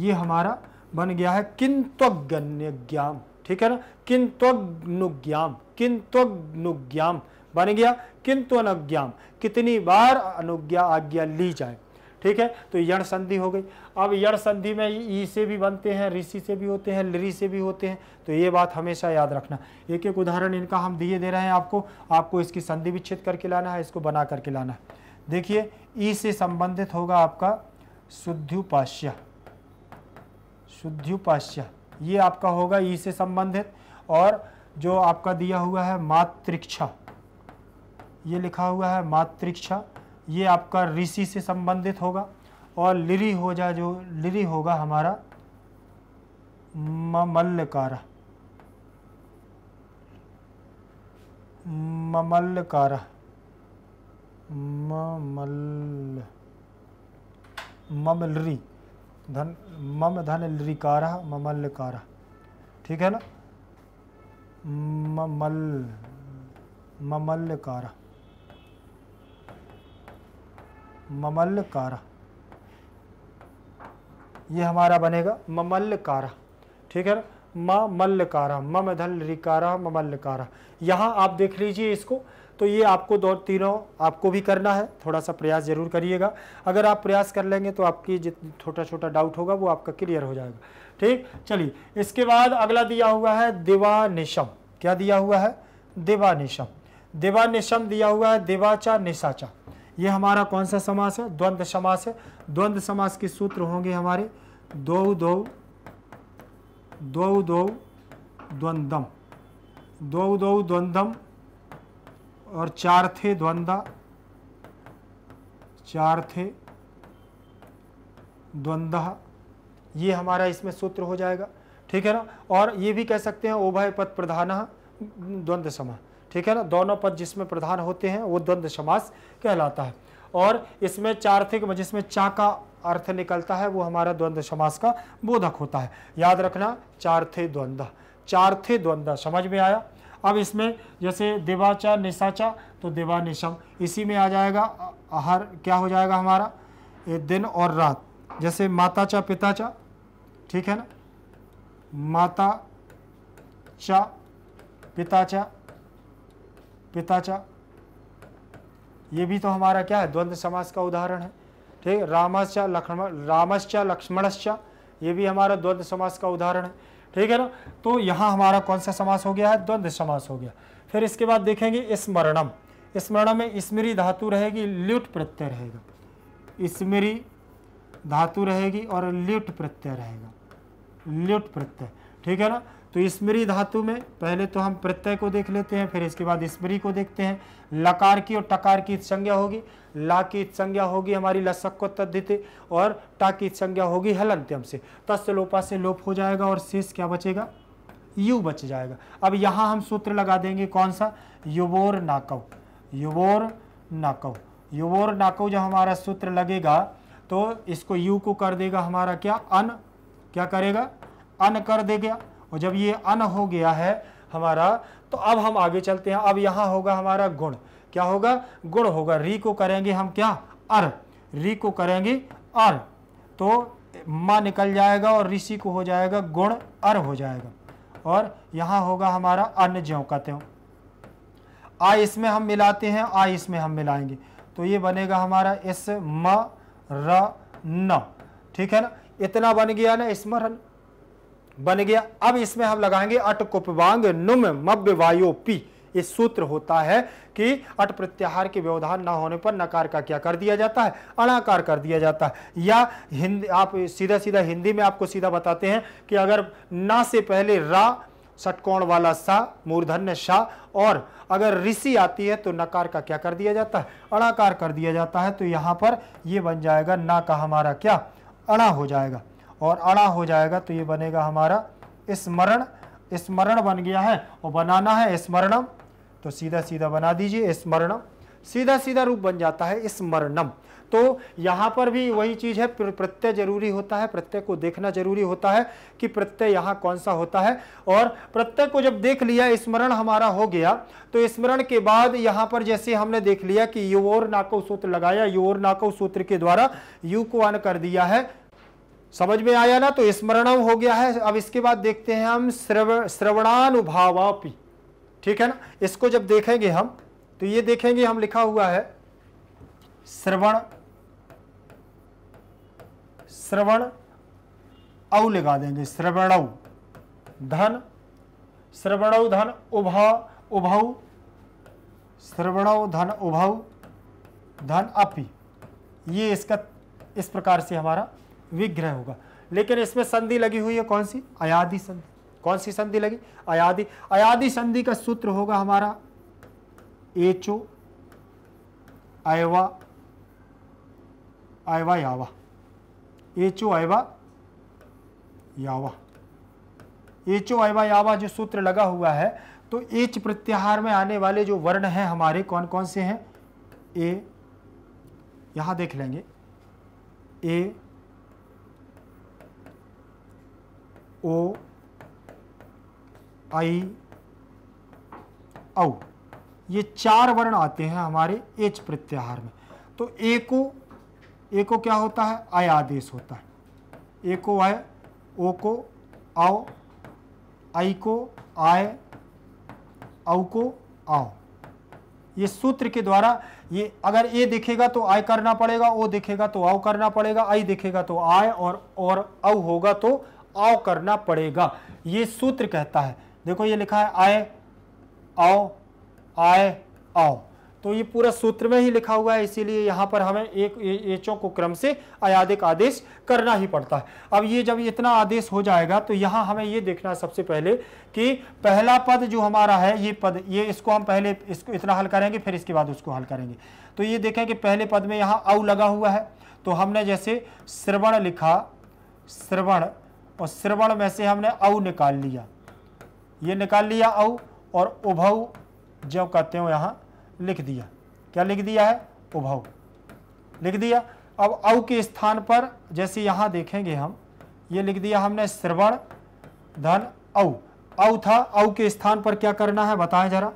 ये हमारा बन गया है किंत्वगन्यज्ञाम ठीक है ना किंत्वनुज्ञाम किंत्वनुज्ञाम बन गया किंतु अनुज्ञान कितनी बार अनुज्ञा आज्ञा ली जाए ठीक है तो यण संधि हो गई अब यण संधि में ई से भी बनते हैं ऋषि से भी होते हैं लिरी से भी होते हैं तो ये बात हमेशा याद रखना एक एक उदाहरण इनका हम दिए दे रहे हैं आपको आपको इसकी संधि विच्छेद करके लाना है इसको बना करके लाना है देखिए ई से संबंधित होगा आपका शुद्धुपाश्य शुद्ध्युपाश्य ये आपका होगा ई से संबंधित और जो आपका दिया हुआ है मातृक्षा ये लिखा हुआ है मातृक्षा ये आपका ऋषि से संबंधित होगा और लिरी हो जा जो लिरी होगा हमारा ममल्लकार ममल्लकार ममल ममलरी धन मम धन लिकारा ममल्लकारा ठीक है ना ममल ममल्लकारा ममल्लकारा ये हमारा बनेगा ममलकार ठीक है ना ममल्लकारा मम धन लिकारा ममल्लकारा यहाँ आप देख लीजिए इसको तो ये आपको दो तीनों आपको भी करना है थोड़ा सा प्रयास ज़रूर करिएगा अगर आप प्रयास कर लेंगे तो आपकी जितनी छोटा छोटा डाउट होगा वो आपका क्लियर हो जाएगा ठीक चलिए इसके बाद अगला दिया हुआ है दिवानिशम क्या दिया हुआ है दिवानिशम दिवानिशम दिया हुआ है दिवाचा निशाचा ये हमारा कौन सा समास है द्वंद्व समास है द्वंद्व समास के सूत्र होंगे हमारे दो दो दो दो द्वंदम दो दो द्वंदम और चार थे द्वंदा चार थे द्वंदा ये हमारा इसमें सूत्र हो जाएगा ठीक है ना और ये भी कह सकते हैं उभय पद प्रधान द्वंद्व समास ठीक है ना दोनों पद जिसमें प्रधान होते हैं वो द्वंद्व समास कहलाता है और इसमें चार थे जिसमें चा का अर्थ निकलता है वो हमारा द्वंद्व समास का बोधक होता है याद रखना चार थे द्वंद्व चार थे द्वंद्व समझ में आया अब इसमें जैसे देवाचा निशाचा तो देवा निशम इसी में आ जाएगा हर क्या हो जाएगा हमारा दिन और रात जैसे माता चा पिता चा ठीक है ना माता चा पिता चा पिता चा ये भी तो हमारा क्या है द्वंद्व समास का उदाहरण है ठीक रामश्चा लक्ष्मण रामश्चा लक्ष्मणश्चा ये भी हमारा द्वंद्व समास का उदाहरण है ठीक है ना तो यहाँ हमारा कौन सा समास हो गया है द्वंद्व समास हो गया फिर इसके बाद देखेंगे स्मरणम स्मरण में स्मृति धातु रहेगी ल्युट प्रत्यय रहेगा स्मृति धातु रहेगी और ल्युट प्रत्यय रहेगा ल्युट प्रत्यय ठीक है ना तो स्मृति धातु में पहले तो हम प्रत्यय को देख लेते हैं फिर इसके बाद स्मृति को देखते हैं लकार की और टकार की संज्ञा होगी ला की संज्ञा होगी हमारी लसक को तद्धित और टा की संज्ञा होगी हलंत्यम से तस् लोपा से लोप हो जाएगा और शेष क्या बचेगा यू बच जाएगा अब यहाँ हम सूत्र लगा देंगे कौन सा युवोर नाकव युवोर नाकव युवोर नाकव जब हमारा सूत्र लगेगा तो इसको यू को कर देगा हमारा क्या अन क्या करेगा अन कर देगा और जब ये अन हो गया है हमारा तो अब हम आगे चलते हैं अब यहाँ होगा हमारा गुण क्या होगा गुण होगा री को करेंगे हम क्या अर री को करेंगे अर तो माँ निकल जाएगा और ऋषि को हो जाएगा गुण अर हो जाएगा और यहाँ होगा हमारा अन्न ज्यो का त्यों आ इसमें हम मिलाते हैं आ इसमें हम मिलाएंगे तो ये बनेगा हमारा इस म र न ठीक है ना इतना बन गया ना स्मरण बन गया अब इसमें हम लगाएंगे अट कुपवांग नुम मब्य वायु पी ये सूत्र होता है कि अट प्रत्याहार के व्यवधान ना होने पर नकार का क्या कर दिया जाता है अणाकार कर दिया जाता है या हिंदी आप सीधा सीधा हिंदी में आपको सीधा बताते हैं कि अगर ना से पहले रा सटकोण वाला सा मूर्धन्य शाह और अगर ऋषि आती है तो नकार का क्या कर दिया जाता है अणाकार कर दिया जाता है तो यहाँ पर यह बन जाएगा ना का हमारा क्या अणा हो जाएगा और अड़ा हो जाएगा तो ये बनेगा हमारा स्मरण स्मरण बन गया है और बनाना है स्मरणम तो सीधा सीधा बना दीजिए स्मरणम सीधा सीधा रूप बन जाता है स्मरणम तो यहाँ पर भी वही चीज़ है प्रत्यय जरूरी होता है प्रत्यय को देखना जरूरी होता है कि प्रत्यय यहाँ कौन सा होता है और प्रत्यय को जब देख लिया स्मरण हमारा हो गया तो स्मरण के बाद यहाँ पर जैसे हमने देख लिया कि युवर नाकव सूत्र लगाया युवर नाको सूत्र के द्वारा यू को अन कर दिया है समझ में आया ना तो स्मरणम हो गया है अब इसके बाद देखते हैं हम श्रवणानुभावापी ठीक है ना इसको जब देखेंगे हम तो ये देखेंगे हम लिखा हुआ है श्रवण श्रवण औ लगा देंगे श्रवण धन श्रवण धन उभा उभ श्रवण धन उभ धन अपी ये इसका इस प्रकार से हमारा विग्रह होगा लेकिन इसमें संधि लगी हुई है कौन सी अयाधि संधि कौन सी संधि लगी अयाधि अयाधि संधि का सूत्र होगा हमारा एचो आयवा आयवा यावा एचो आयवा यावा एचो आयवा यावा जो सूत्र लगा हुआ है तो एच प्रत्याहार में आने वाले जो वर्ण हैं हमारे कौन कौन से हैं ए यहां देख लेंगे ए ओ आई औ ये चार वर्ण आते हैं हमारे एच प्रत्याहार में तो ए को क्या होता है आय आदेश होता है ए को आय ओ को आओ आई को आय औ को आओ ये सूत्र के द्वारा ये अगर ए देखेगा तो आय करना पड़ेगा ओ देखेगा तो आओ करना पड़ेगा आई देखेगा तो आय और और औ होगा तो आओ करना पड़ेगा ये सूत्र कहता है देखो ये लिखा है आए आओ आए आओ तो ये पूरा सूत्र में ही लिखा हुआ है इसीलिए यहां पर हमें एक एचों को क्रम से अयाधिक आदेश करना ही पड़ता है अब ये जब इतना आदेश हो जाएगा तो यहां हमें ये देखना सबसे पहले कि पहला पद जो हमारा है ये पद ये इसको हम पहले इसको इतना हल करेंगे फिर इसके बाद उसको हल करेंगे तो ये देखें कि पहले पद में यहां औ लगा हुआ है तो हमने जैसे श्रवण लिखा श्रवण और श्रवण में से हमने औ निकाल लिया ये निकाल लिया औ और उभव जो कहते हो यहाँ लिख दिया क्या लिख दिया है उभव लिख दिया अब औ के स्थान पर जैसे यहाँ देखेंगे हम ये लिख दिया हमने श्रवण धन औ औ था औ के स्थान पर क्या करना है बताएं जरा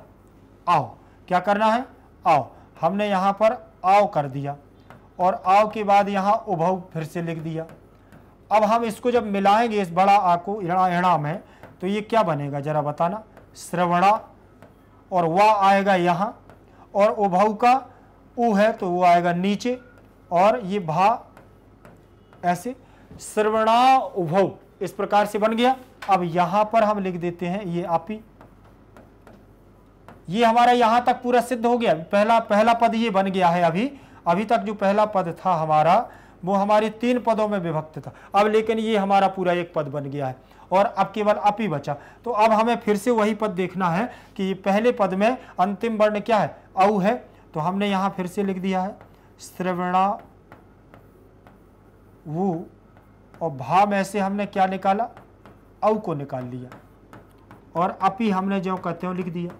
आओ क्या करना है आओ हमने यहाँ पर आओ कर दिया और आओ के बाद यहाँ उभव फिर से लिख दिया अब हम इसको जब मिलाएंगे इस बड़ा आ को इणा में तो ये क्या बनेगा जरा बताना श्रवणा और वा आएगा यहाँ और उभव का ऊ है तो वो आएगा नीचे और ये भा ऐसे श्रवणा उभव इस प्रकार से बन गया अब यहां पर हम लिख देते हैं ये आपी ये हमारा यहां तक पूरा सिद्ध हो गया पहला पहला पद ये बन गया है अभी अभी तक जो पहला पद था हमारा वो हमारे तीन पदों में विभक्त था अब लेकिन ये हमारा पूरा एक पद बन गया है और अब केवल अप ही बचा तो अब हमें फिर से वही पद देखना है कि पहले पद में अंतिम वर्ण क्या है औ है तो हमने यहाँ फिर से लिख दिया है श्रवणा वो और भाव में से हमने क्या निकाला औ को निकाल लिया और अपी हमने जो कहते हो लिख दिया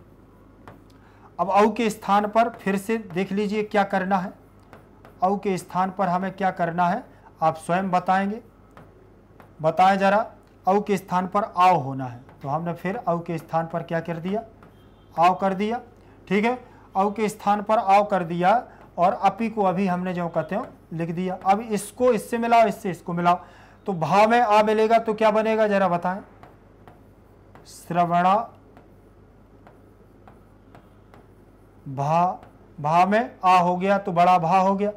अब औ के स्थान पर फिर से देख लीजिए क्या करना है औ के स्थान पर हमें क्या करना है आप स्वयं बताएंगे बताएं जरा औ के स्थान पर आओ होना है तो हमने फिर औ के स्थान पर क्या कर दिया आओ कर दिया ठीक है औ के स्थान पर आओ कर दिया और अपी को अभी हमने जो कहते हो लिख दिया अब इसको इससे मिलाओ इससे इसको मिलाओ तो भाव में आ मिलेगा तो क्या बनेगा जरा बताएं श्रवणा भा भा में आ हो गया तो बड़ा भा हो गया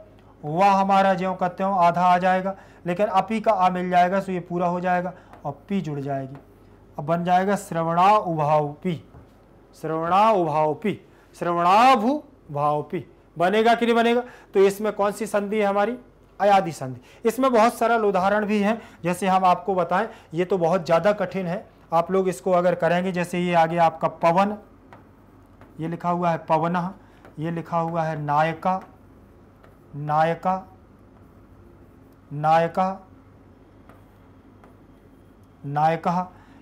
वह हमारा ज्यो कहते हो आधा आ जाएगा लेकिन अपी का आ मिल जाएगा सो ये पूरा हो जाएगा और पी जुड़ जाएगी अब बन जाएगा श्रवणा उभाव पी श्रवणा उभाव पी श्रवणाभु भाव पी बनेगा कि नहीं बनेगा तो इसमें कौन सी संधि है हमारी अयाधि संधि इसमें बहुत सरल उदाहरण भी हैं जैसे हम आपको बताएं ये तो बहुत ज़्यादा कठिन है आप लोग इसको अगर करेंगे जैसे ये आगे आपका पवन ये लिखा हुआ है पवन ये लिखा हुआ है नायका नायका नायका नायका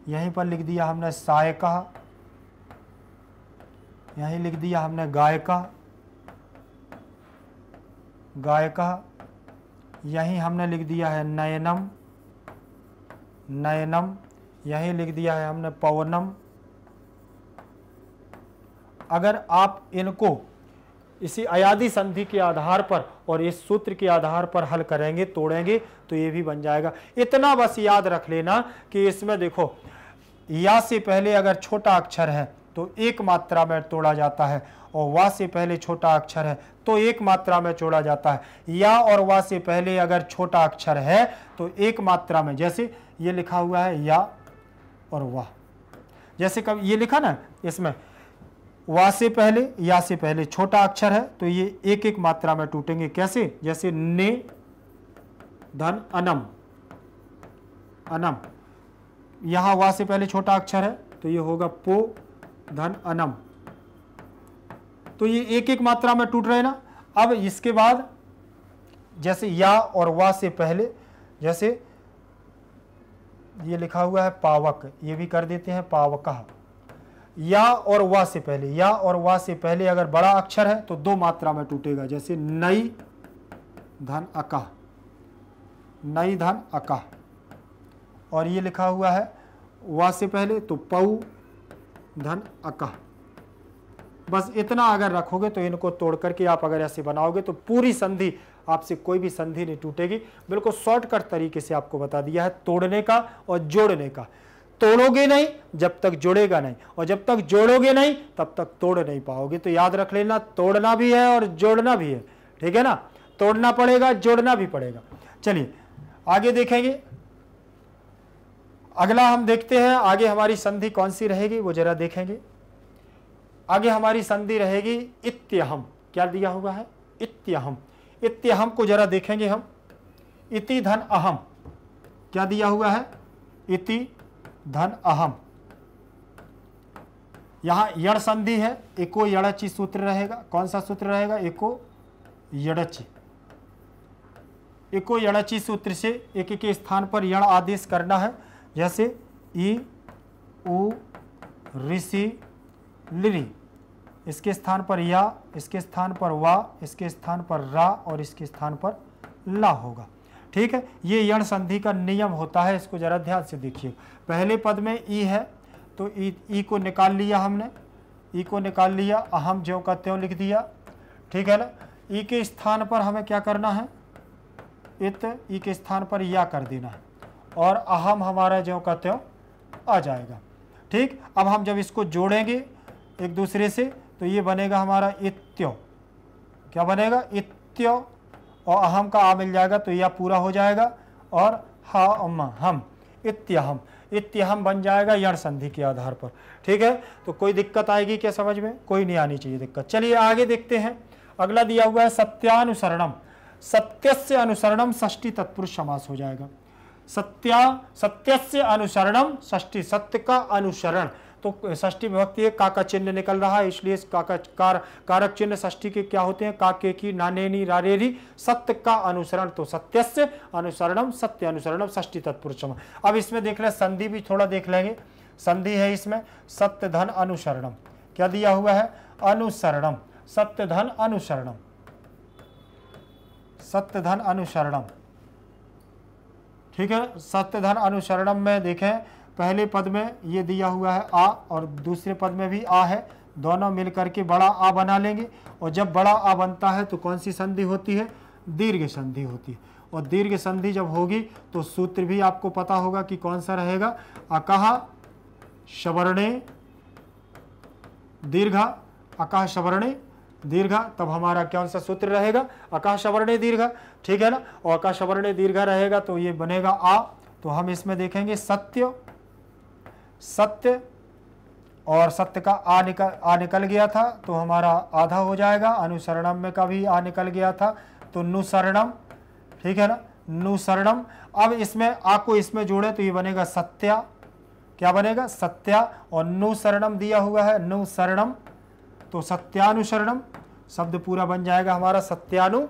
यहीं पर लिख दिया हमने सायका यहीं लिख दिया हमने गायका गायका यहीं हमने लिख दिया है नयनम नयनम यहीं लिख दिया है हमने पवनम अगर आप इनको इसी अयादी संधि के आधार पर और इस सूत्र के आधार पर हल करेंगे तोड़ेंगे तो ये भी बन जाएगा इतना बस याद रख लेना कि इसमें देखो या से पहले अगर छोटा अक्षर है तो एक मात्रा में तोड़ा जाता है और वा से पहले छोटा अक्षर है तो एक मात्रा में छोड़ा जाता है या और वा से पहले अगर छोटा अक्षर है तो एक मात्रा में जैसे ये लिखा हुआ है या और वाह जैसे कब ये लिखा ना इसमें वा से पहले या से पहले छोटा अक्षर है तो ये एक एक मात्रा में टूटेंगे कैसे जैसे ने धन अनम अनम यहां वा से पहले छोटा अक्षर है तो ये होगा पो धन अनम तो ये एक एक मात्रा में टूट रहे ना अब इसके बाद जैसे या और वा से पहले जैसे ये लिखा हुआ है पावक ये भी कर देते हैं पावक या और वा से पहले या और वा से पहले अगर बड़ा अक्षर है तो दो मात्रा में टूटेगा जैसे नई धन अका नई धन अकाह और ये लिखा हुआ है वा से पहले तो पऊ धन अकाह बस इतना अगर रखोगे तो इनको तोड़ करके आप अगर ऐसे बनाओगे तो पूरी संधि आपसे कोई भी संधि नहीं टूटेगी बिल्कुल शॉर्टकट तरीके से आपको बता दिया है तोड़ने का और जोड़ने का तोड़ोगे नहीं जब तक जोड़ेगा नहीं और जब तक जोड़ोगे नहीं तब तक तोड़ नहीं पाओगे तो याद रख लेना तोड़ना भी है और जोड़ना भी है ठीक है ना तोड़ना पड़ेगा जोड़ना भी पड़ेगा चलिए आगे देखेंगे अगला हम देखते हैं आगे हमारी संधि कौन सी रहेगी वो जरा देखेंगे आगे हमारी संधि रहेगी इत्यहम क्या दिया हुआ है इत्यहम इत्यहम को जरा देखेंगे हम इति धन अहम क्या दिया हुआ है इति धन अहम यहां यण संधि है एको यड़ची सूत्र रहेगा कौन सा सूत्र रहेगा एको यड़ची एको यड़ची सूत्र से एक एक स्थान पर यण आदेश करना है जैसे ई उ ऋषि लिरी इसके स्थान पर या इसके स्थान पर वा इसके स्थान पर रा और इसके स्थान पर ला होगा ठीक है ये यण संधि का नियम होता है इसको जरा ध्यान से देखिए पहले पद में ई है तो ई ई को निकाल लिया हमने ई को निकाल लिया अहम ज्यो का त्यों लिख दिया ठीक है ना ई के स्थान पर हमें क्या करना है इत ई के स्थान पर या कर देना है और अहम हमारा ज्यो का त्यों आ जाएगा ठीक अब हम जब इसको जोड़ेंगे एक दूसरे से तो ये बनेगा हमारा इत्यो क्या बनेगा इत्यो और अहम का आ मिल जाएगा तो यह पूरा हो जाएगा और हा अम हम इत्यहम इत्यहम बन जाएगा यण संधि के आधार पर ठीक है तो कोई दिक्कत आएगी क्या समझ में कोई नहीं आनी चाहिए दिक्कत चलिए आगे देखते हैं अगला दिया हुआ है सत्यानुसरणम सत्य से अनुसरणम षष्टी तत्पुरुष समास हो जाएगा सत्या सत्य से अनुसरणम षष्टी सत्य का अनुसरण तो षष्ठी विभक्ति है का का चिन्ह निकल रहा है इसलिए का, का कार, कारक चिन्ह षष्ठी के क्या होते हैं काके की नानेनी रारेरी सत्य का अनुसरण तो सत्यस्य अनुसरणम सत्य अनुसरणम षष्ठी तत्पुरुषम अब इसमें देख लें संधि भी थोड़ा देख लेंगे संधि है इसमें सत्य धन अनुसरणम क्या दिया हुआ है अनुसरणम सत्य धन अनुसरणम सत्य धन अनुसरणम ठीक है सत्य धन अनुसरणम में देखें पहले पद में ये दिया हुआ है आ और दूसरे पद में भी आ है दोनों मिल करके बड़ा आ बना लेंगे और जब बड़ा आ बनता है तो कौन सी संधि होती है दीर्घ संधि होती है और दीर्घ संधि जब होगी तो सूत्र भी आपको पता होगा कि कौन सा रहेगा अकाह शवर्णे दीर्घा अकाह शवर्णे दीर्घा तब हमारा कौन सा सूत्र रहेगा अकाह शवर्णे दीर्घा ठीक है ना और अकाह शवर्णे दीर्घा रहेगा तो ये बनेगा आ तो हम इसमें देखेंगे सत्य सत्य और सत्य का आ निकल आ निकल गया था तो हमारा आधा हो जाएगा अनुसरणम में का भी आ निकल गया था तो नुसरणम ठीक है ना नुसरणम अब इसमें आपको इसमें जोड़े तो ये बनेगा सत्या क्या बनेगा सत्या और नुसरणम दिया हुआ है नुसरणम तो सत्यानुसरणम शब्द पूरा बन जाएगा हमारा सत्यानु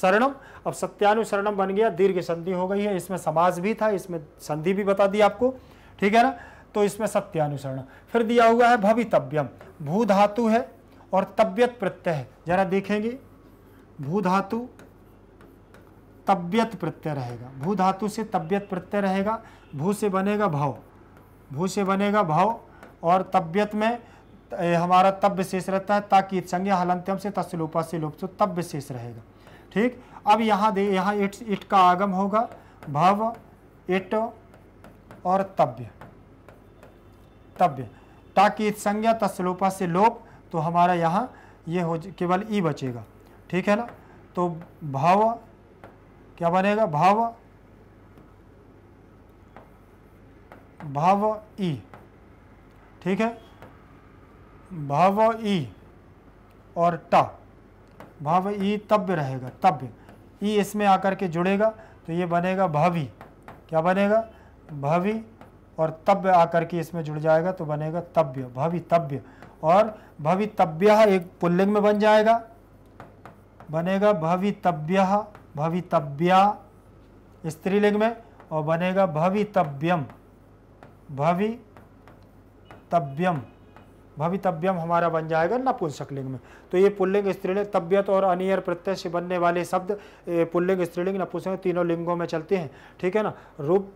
शरणम अब सत्यानुसरणम बन गया दीर्घ संधि हो गई है इसमें समाज भी था इसमें संधि भी बता दी आपको ठीक है ना तो इसमें सत्यानुसरण फिर दिया हुआ है भवितव्यम भू धातु है और तब्यत प्रत्यय है जरा देखेंगे भू धातु तब्यत प्रत्यय रहेगा भू धातु से तब्यत प्रत्यय रहेगा भू से बनेगा भाव भू से बनेगा भाव और तब्यत में हमारा तब शेष रहता है ताकि संज्ञा हलंत्यम से तस्लोपा से लोप तो तब शेष रहेगा ठीक अब यहाँ दे यहाँ इट इट का आगम होगा भव इट और तब्य कर्तव्य ताकि संज्ञा तस्लोपा से लोप तो हमारा यहाँ ये हो केवल ई बचेगा ठीक है ना तो भाव क्या बनेगा भाव भाव ई ठीक है भाव ई और ट भाव ई तब्य रहेगा तब्य ई इसमें आकर के जुड़ेगा तो ये बनेगा भावी क्या बनेगा भावी और तब्य आकर के इसमें जुड़ जाएगा तो बनेगा तब्य भवितव्य और भवितव्य एक पुल्लिंग में बन जाएगा बनेगा भवितव्य भवितव्या स्त्रीलिंग में और बनेगा भवितव्यम भवितव्यम भवितव्यम हमारा बन जाएगा नपुंसक लिंग में तो ये पुल्लिंग स्त्रीलिंग तब्यत और अनियर प्रत्यय से बनने वाले शब्द पुल्लिंग स्त्रीलिंग नपुंसक तीनों लिंगों में चलते हैं ठीक है ना रूप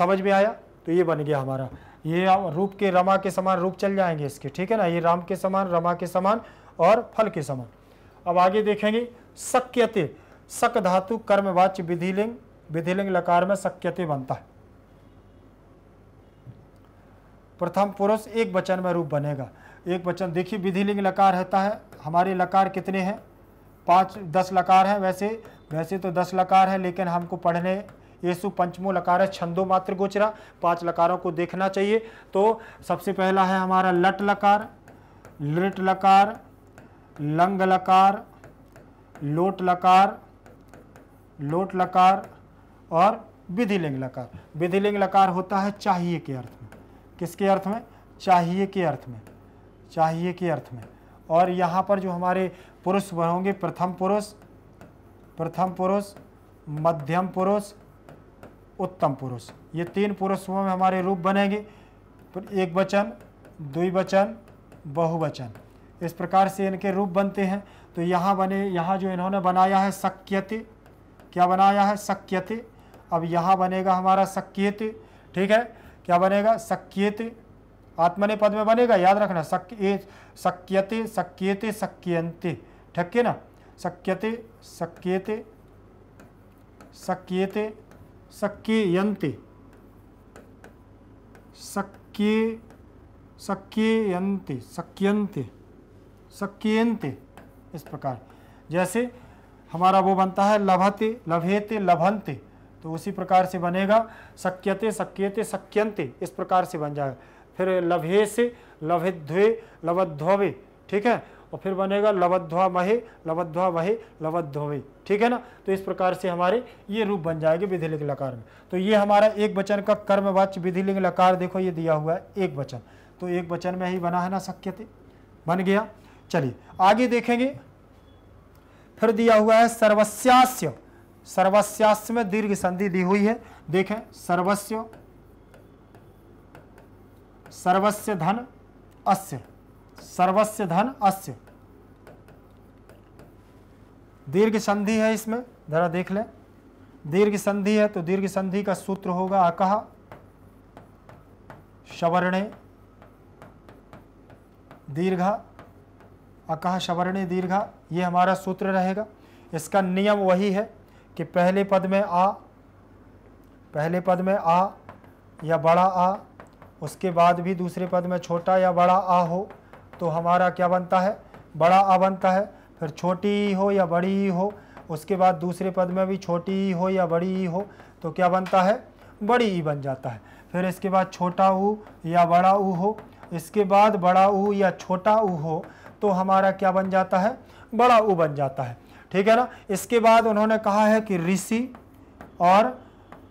समझ में आया तो ये बन गया हमारा ये रूप के रमा के समान रूप चल जाएंगे इसके ठीक है ना ये राम के समान रमा के समान और फल के समान अब आगे देखेंगे सक्यते सक धातु कर्मवाच्य विधिलिंग विधिलिंग लकार में सक्यते बनता है प्रथम पुरुष एक वचन में रूप बनेगा एक वचन देखिए विधिलिंग लकार रहता है हमारे लकार कितने हैं पाँच दस लकार हैं वैसे वैसे तो दस लकार हैं लेकिन हमको पढ़ने येसु पंचमो लकार है छंदो मात्र गोचरा पांच लकारों को देखना चाहिए तो सबसे पहला है हमारा लट लकार लिट लकार लंग लकार लोट लकार लोट लकार और विधिलिंग लकार विधिलिंग लकार होता है चाहिए के अर्थ में किसके अर्थ में चाहिए के अर्थ में चाहिए के अर्थ में और यहाँ पर जो हमारे पुरुष होंगे प्रथम पुरुष प्रथम पुरुष मध्यम पुरुष उत्तम पुरुष ये तीन पुरुषों में हमारे रूप बनेंगे एक वचन द्विवचन बहुवचन इस प्रकार से इनके रूप बनते हैं तो यहाँ बने यहाँ जो इन्होंने बनाया है शक्यति क्या बनाया है शक्यति अब यहाँ बनेगा हमारा शक्यत ठीक है क्या बनेगा शक्यत आत्मने पद में बनेगा याद रखना शक्य सक्यते सक्यते शक्यंत ठक्के ना शक्यते सक्यते शक्यते शक्यन्ते इस प्रकार जैसे हमारा वो बनता है लभते लभेते लभंते तो उसी प्रकार से बनेगा शक्यते सक्यते शक्यन्ते इस प्रकार से बन जाएगा फिर लभे से लभिध्वे लभध्ववे ठीक है और फिर बनेगा लवध्वा महे लवध्वा महे लवध्वे ठीक है ना तो इस प्रकार से हमारे ये रूप बन जाएंगे लिंग लकार में तो ये हमारा एक वचन का विधि लिंग लकार देखो ये दिया हुआ है एक वचन तो एक वचन में ही बना है ना शक्यते बन गया चलिए आगे देखेंगे फिर दिया हुआ है सर्वस्यास्य सर्वस्यास्य में दीर्घ संधि दी हुई है देखें सर्वस्व सर्वस्य धन अस्य सर्वस्य धन अस्य दीर्घ संधि है इसमें जरा देख ले दीर्घ संधि है तो दीर्घ संधि का सूत्र होगा अकह शवर्णे दीर्घ अकह शवर्णे दीर्घ ये हमारा सूत्र रहेगा इसका नियम वही है कि पहले पद में आ पहले पद में आ या बड़ा आ उसके बाद भी दूसरे पद में छोटा या बड़ा आ हो तो हमारा क्या बनता है बड़ा आ बनता है फिर छोटी ई हो या बड़ी ई हो उसके बाद दूसरे पद में भी छोटी ई हो या बड़ी ई हो तो क्या बनता है बड़ी ई बन जाता है फिर इसके बाद छोटा ऊ या बड़ा ऊ हो इसके बाद बड़ा ऊ या छोटा ऊ हो तो हमारा क्या बन जाता है बड़ा ऊ बन जाता है ठीक है ना इसके बाद उन्होंने कहा है कि ऋषि और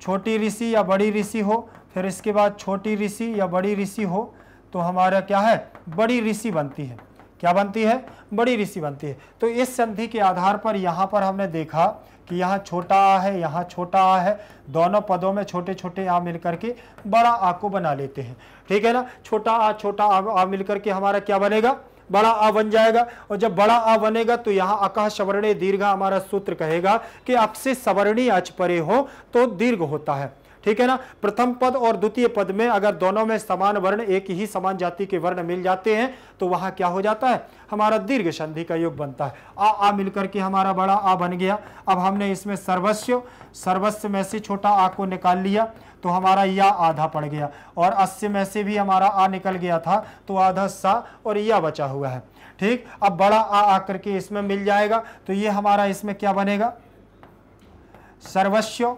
छोटी ऋषि या बड़ी ऋषि हो फिर इसके बाद छोटी ऋषि या बड़ी ऋषि हो तो हमारा क्या है बड़ी ऋषि बनती है क्या बनती है बड़ी ऋषि बनती है तो इस संधि के आधार पर यहाँ पर हमने देखा कि यहाँ छोटा आ है यहाँ छोटा आ है दोनों पदों में छोटे छोटे आ मिलकर के बड़ा आ को बना लेते हैं ठीक है ना छोटा आ छोटा आ, आ मिलकर के हमारा क्या बनेगा बड़ा आ बन जाएगा और जब बड़ा आ बनेगा तो यहाँ अकह सवर्णी दीर्घ हमारा सूत्र कहेगा कि आपसे सवर्णी अच परे हो तो दीर्घ होता है ठीक है ना प्रथम पद और द्वितीय पद में अगर दोनों में समान वर्ण एक ही समान जाति के वर्ण मिल जाते हैं तो वहां क्या हो जाता है हमारा दीर्घ संधि का योग बनता है आ आ मिलकर के हमारा बड़ा आ बन गया अब हमने इसमें सर्वस्व सर्वस्व में से छोटा आ को निकाल लिया तो हमारा या आधा पड़ गया और अस्य में से भी हमारा आ निकल गया था तो आधा सा और या बचा हुआ है ठीक अब बड़ा आ आकर के इसमें मिल जाएगा तो ये हमारा इसमें क्या बनेगा सर्वस्व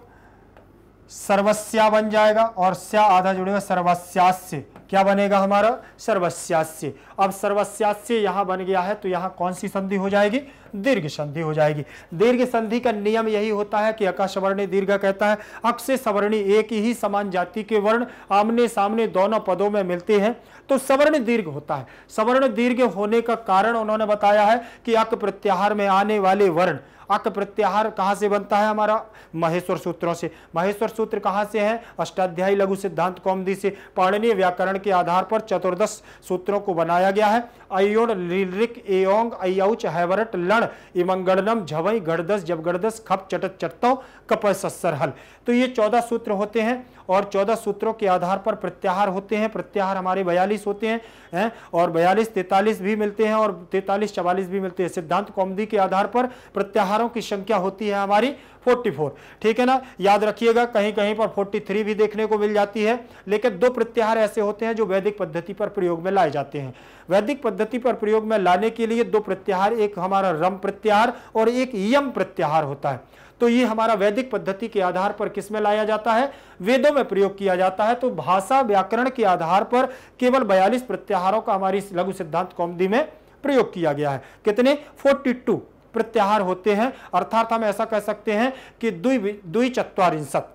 सर्वस्या बन जाएगा और स्या आधा जुड़ेगा सर्वस्यास्य क्या बनेगा हमारा सर्वस्यास्य अब सर्वस्यास्य यहां बन गया है तो यहां कौन सी संधि हो जाएगी दीर्घ संधि हो जाएगी दीर्घ संधि का नियम यही होता है कि अकाशवर्णी दीर्घ कहता है अक्ष सवर्णी एक ही समान जाति के वर्ण आमने सामने दोनों पदों में मिलते हैं तो सवर्ण दीर्घ होता है सवर्ण दीर्घ होने का कारण उन्होंने बताया है कि अक प्रत्याहार में आने वाले वर्ण अक प्रत्याहार कहाँ से बनता है हमारा महेश्वर सूत्रों से महेश्वर सूत्र कहाँ से है अष्टाध्यायी लघु सिद्धांत कौमदी से पाणनीय व्याकरण के आधार पर चतुर्दश सूत्रों को बनाया गया है अयोण लिरिक एयोंग अयउच हैवरट लण इमंगणनम झवई गड़दस जबगड़दस खप चटत चट्टो कपय सस्सरहल तो ये चौदह सूत्र होते हैं और चौदह सूत्रों के आधार पर प्रत्याहार होते हैं प्रत्याहार हमारे बयालीस होते हैं है? और बयालीस तैतालीस भी मिलते हैं और तैतालीस चवालीस भी मिलते हैं सिद्धांत कौमदी के आधार पर प्रत्याहारों की संख्या होती है हमारी 44 ठीक है ना याद रखिएगा कहीं कहीं पर 43 भी देखने को मिल जाती है लेकिन दो प्रत्याहार ऐसे होते हैं जो वैदिक पद्धति पर प्रयोग में लाए जाते हैं वैदिक पद्धति पर प्रयोग में लाने के लिए दो प्रत्याहार एक हमारा रम प्रत्याहार और एक यम प्रत्याहार होता है तो ये हमारा वैदिक पद्धति के आधार पर किस में लाया जाता है वेदों में प्रयोग किया जाता है तो भाषा व्याकरण के आधार पर केवल बयालीस प्रत्याहारों का हमारी लघु सिद्धांत कौमदी में प्रयोग किया गया है कितने 42 प्रत्याहार होते हैं अर्थात हम ऐसा कह सकते हैं कि दुई दुई चत्वारिंशत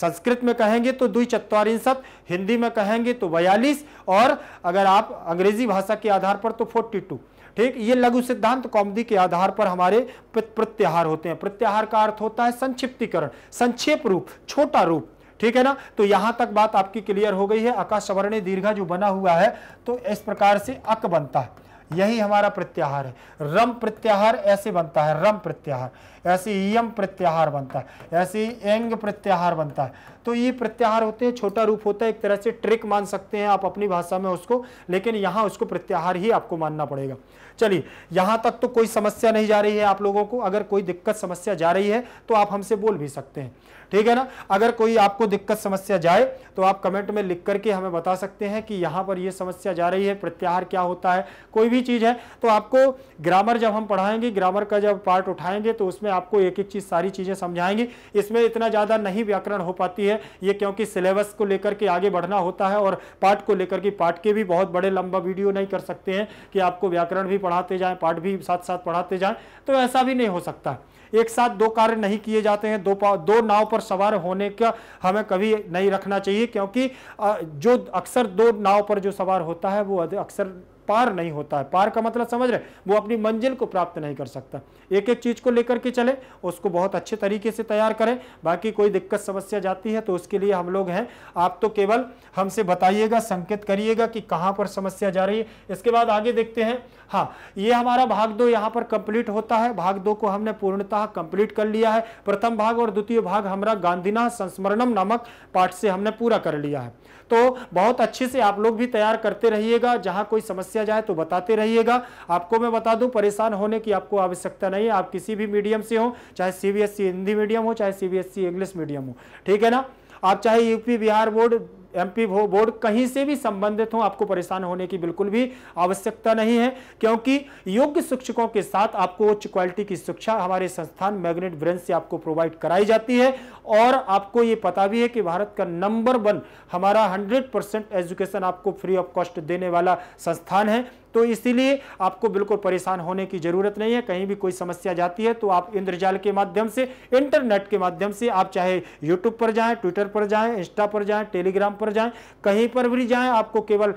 संस्कृत में कहेंगे तो दुई चत्वारिंशत हिंदी में कहेंगे तो बयालीस और अगर आप अंग्रेजी भाषा के आधार पर तो 42 ठीक ये लघु सिद्धांत कौमदी के आधार पर हमारे प्रत्याहार होते हैं प्रत्याहार का अर्थ होता है संक्षिप्तीकरण संक्षेप रूप छोटा रूप ठीक है ना तो यहां तक बात आपकी क्लियर हो गई है आकाश सवर्ण दीर्घा जो बना हुआ है तो इस प्रकार से अक बनता है यही हमारा प्रत्याहार है रम प्रत्याहार ऐसे बनता है रम प्रत्याहार ऐसे यम प्रत्याहार बनता है ऐसे एंग प्रत्याहार बनता है तो ये प्रत्याहार होते हैं छोटा रूप होता है एक तरह से ट्रिक मान सकते हैं आप अपनी भाषा में उसको लेकिन यहां उसको प्रत्याहार ही आपको मानना पड़ेगा चलिए यहाँ तक तो कोई समस्या नहीं जा रही है आप लोगों को अगर कोई दिक्कत समस्या जा रही है तो आप हमसे बोल भी सकते हैं ठीक है ना अगर कोई आपको दिक्कत समस्या जाए तो आप कमेंट में लिख करके हमें बता सकते हैं कि यहाँ पर ये समस्या जा रही है प्रत्याहार क्या होता है कोई भी चीज़ है तो आपको ग्रामर जब हम पढ़ाएंगे ग्रामर का जब पार्ट उठाएंगे तो उसमें आपको एक एक चीज़ सारी चीज़ें समझाएंगी इसमें इतना ज़्यादा नहीं व्याकरण हो पाती है ये क्योंकि सिलेबस को लेकर के आगे बढ़ना होता है और पार्ट को लेकर के पार्ट के भी बहुत बड़े लंबा वीडियो नहीं कर सकते हैं कि आपको व्याकरण भी पढ़ाते जाएँ पाठ भी साथ साथ पढ़ाते जाएँ तो ऐसा भी नहीं हो सकता एक साथ दो कार्य नहीं किए जाते हैं दो दो नाव पर सवार होने का हमें कभी नहीं रखना चाहिए क्योंकि जो अक्सर दो नाव पर जो सवार होता है वो अक्सर पार नहीं होता है पार का मतलब समझ रहे वो अपनी मंजिल को प्राप्त नहीं कर सकता एक एक चीज़ को लेकर के चले उसको बहुत अच्छे तरीके से तैयार करें बाकी कोई दिक्कत समस्या जाती है तो उसके लिए हम लोग हैं आप तो केवल हमसे बताइएगा संकेत करिएगा कि कहाँ पर समस्या जा रही है इसके बाद आगे देखते हैं हाँ ये हमारा भाग दो यहाँ पर कंप्लीट होता है भाग दो को हमने पूर्णतः कंप्लीट कर लिया है प्रथम भाग और द्वितीय भाग हमारा गांधीना संस्मरणम नामक पाठ से हमने पूरा कर लिया है तो बहुत अच्छे से आप लोग भी तैयार करते रहिएगा जहाँ कोई समस्या जाए तो बताते रहिएगा आपको मैं बता दूँ परेशान होने की आपको आवश्यकता नहीं है आप किसी भी मीडियम से हो चाहे सी हिंदी मीडियम हो चाहे सी इंग्लिश मीडियम हो ठीक है ना आप चाहे UP Bihar board MP board कहीं से भी संबंधित हो आपको परेशान होने की बिल्कुल भी आवश्यकता नहीं है क्योंकि योग्य शिक्षकों के साथ आपको उच्च क्वालिटी की शिक्षा हमारे संस्थान मैग्नेट ब्रेन से आपको प्रोवाइड कराई जाती है और आपको ये पता भी है कि भारत का नंबर वन हमारा हंड्रेड एजुकेशन आपको फ्री ऑफ कॉस्ट देने वाला संस्थान है तो इसीलिए आपको बिल्कुल परेशान होने की जरूरत नहीं है कहीं भी कोई समस्या जाती है तो आप इंद्रजाल के माध्यम से इंटरनेट के माध्यम से आप चाहे यूट्यूब पर जाएं ट्विटर पर जाएं इंस्टा पर जाएं टेलीग्राम पर जाएं कहीं पर भी जाएं आपको केवल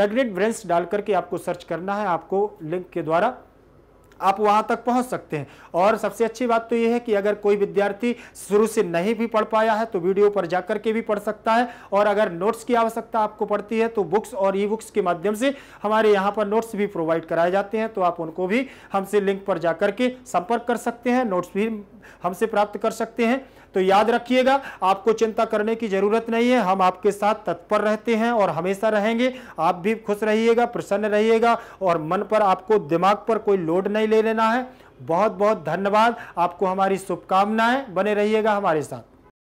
मैग्नेट ब्रेंस डाल करके आपको सर्च करना है आपको लिंक के द्वारा आप वहाँ तक पहुँच सकते हैं और सबसे अच्छी बात तो ये है कि अगर कोई विद्यार्थी शुरू से नहीं भी पढ़ पाया है तो वीडियो पर जाकर के भी पढ़ सकता है और अगर नोट्स की आवश्यकता आपको पड़ती है तो बुक्स और ई बुक्स के माध्यम से हमारे यहाँ पर नोट्स भी प्रोवाइड कराए जाते हैं तो आप उनको भी हमसे लिंक पर जाकर के संपर्क कर सकते हैं नोट्स भी हमसे प्राप्त कर सकते हैं तो याद रखिएगा आपको चिंता करने की जरूरत नहीं है हम आपके साथ तत्पर रहते हैं और हमेशा रहेंगे आप भी खुश रहिएगा प्रसन्न रहिएगा और मन पर आपको दिमाग पर कोई लोड नहीं ले लेना है बहुत बहुत धन्यवाद आपको हमारी शुभकामनाएं बने रहिएगा हमारे साथ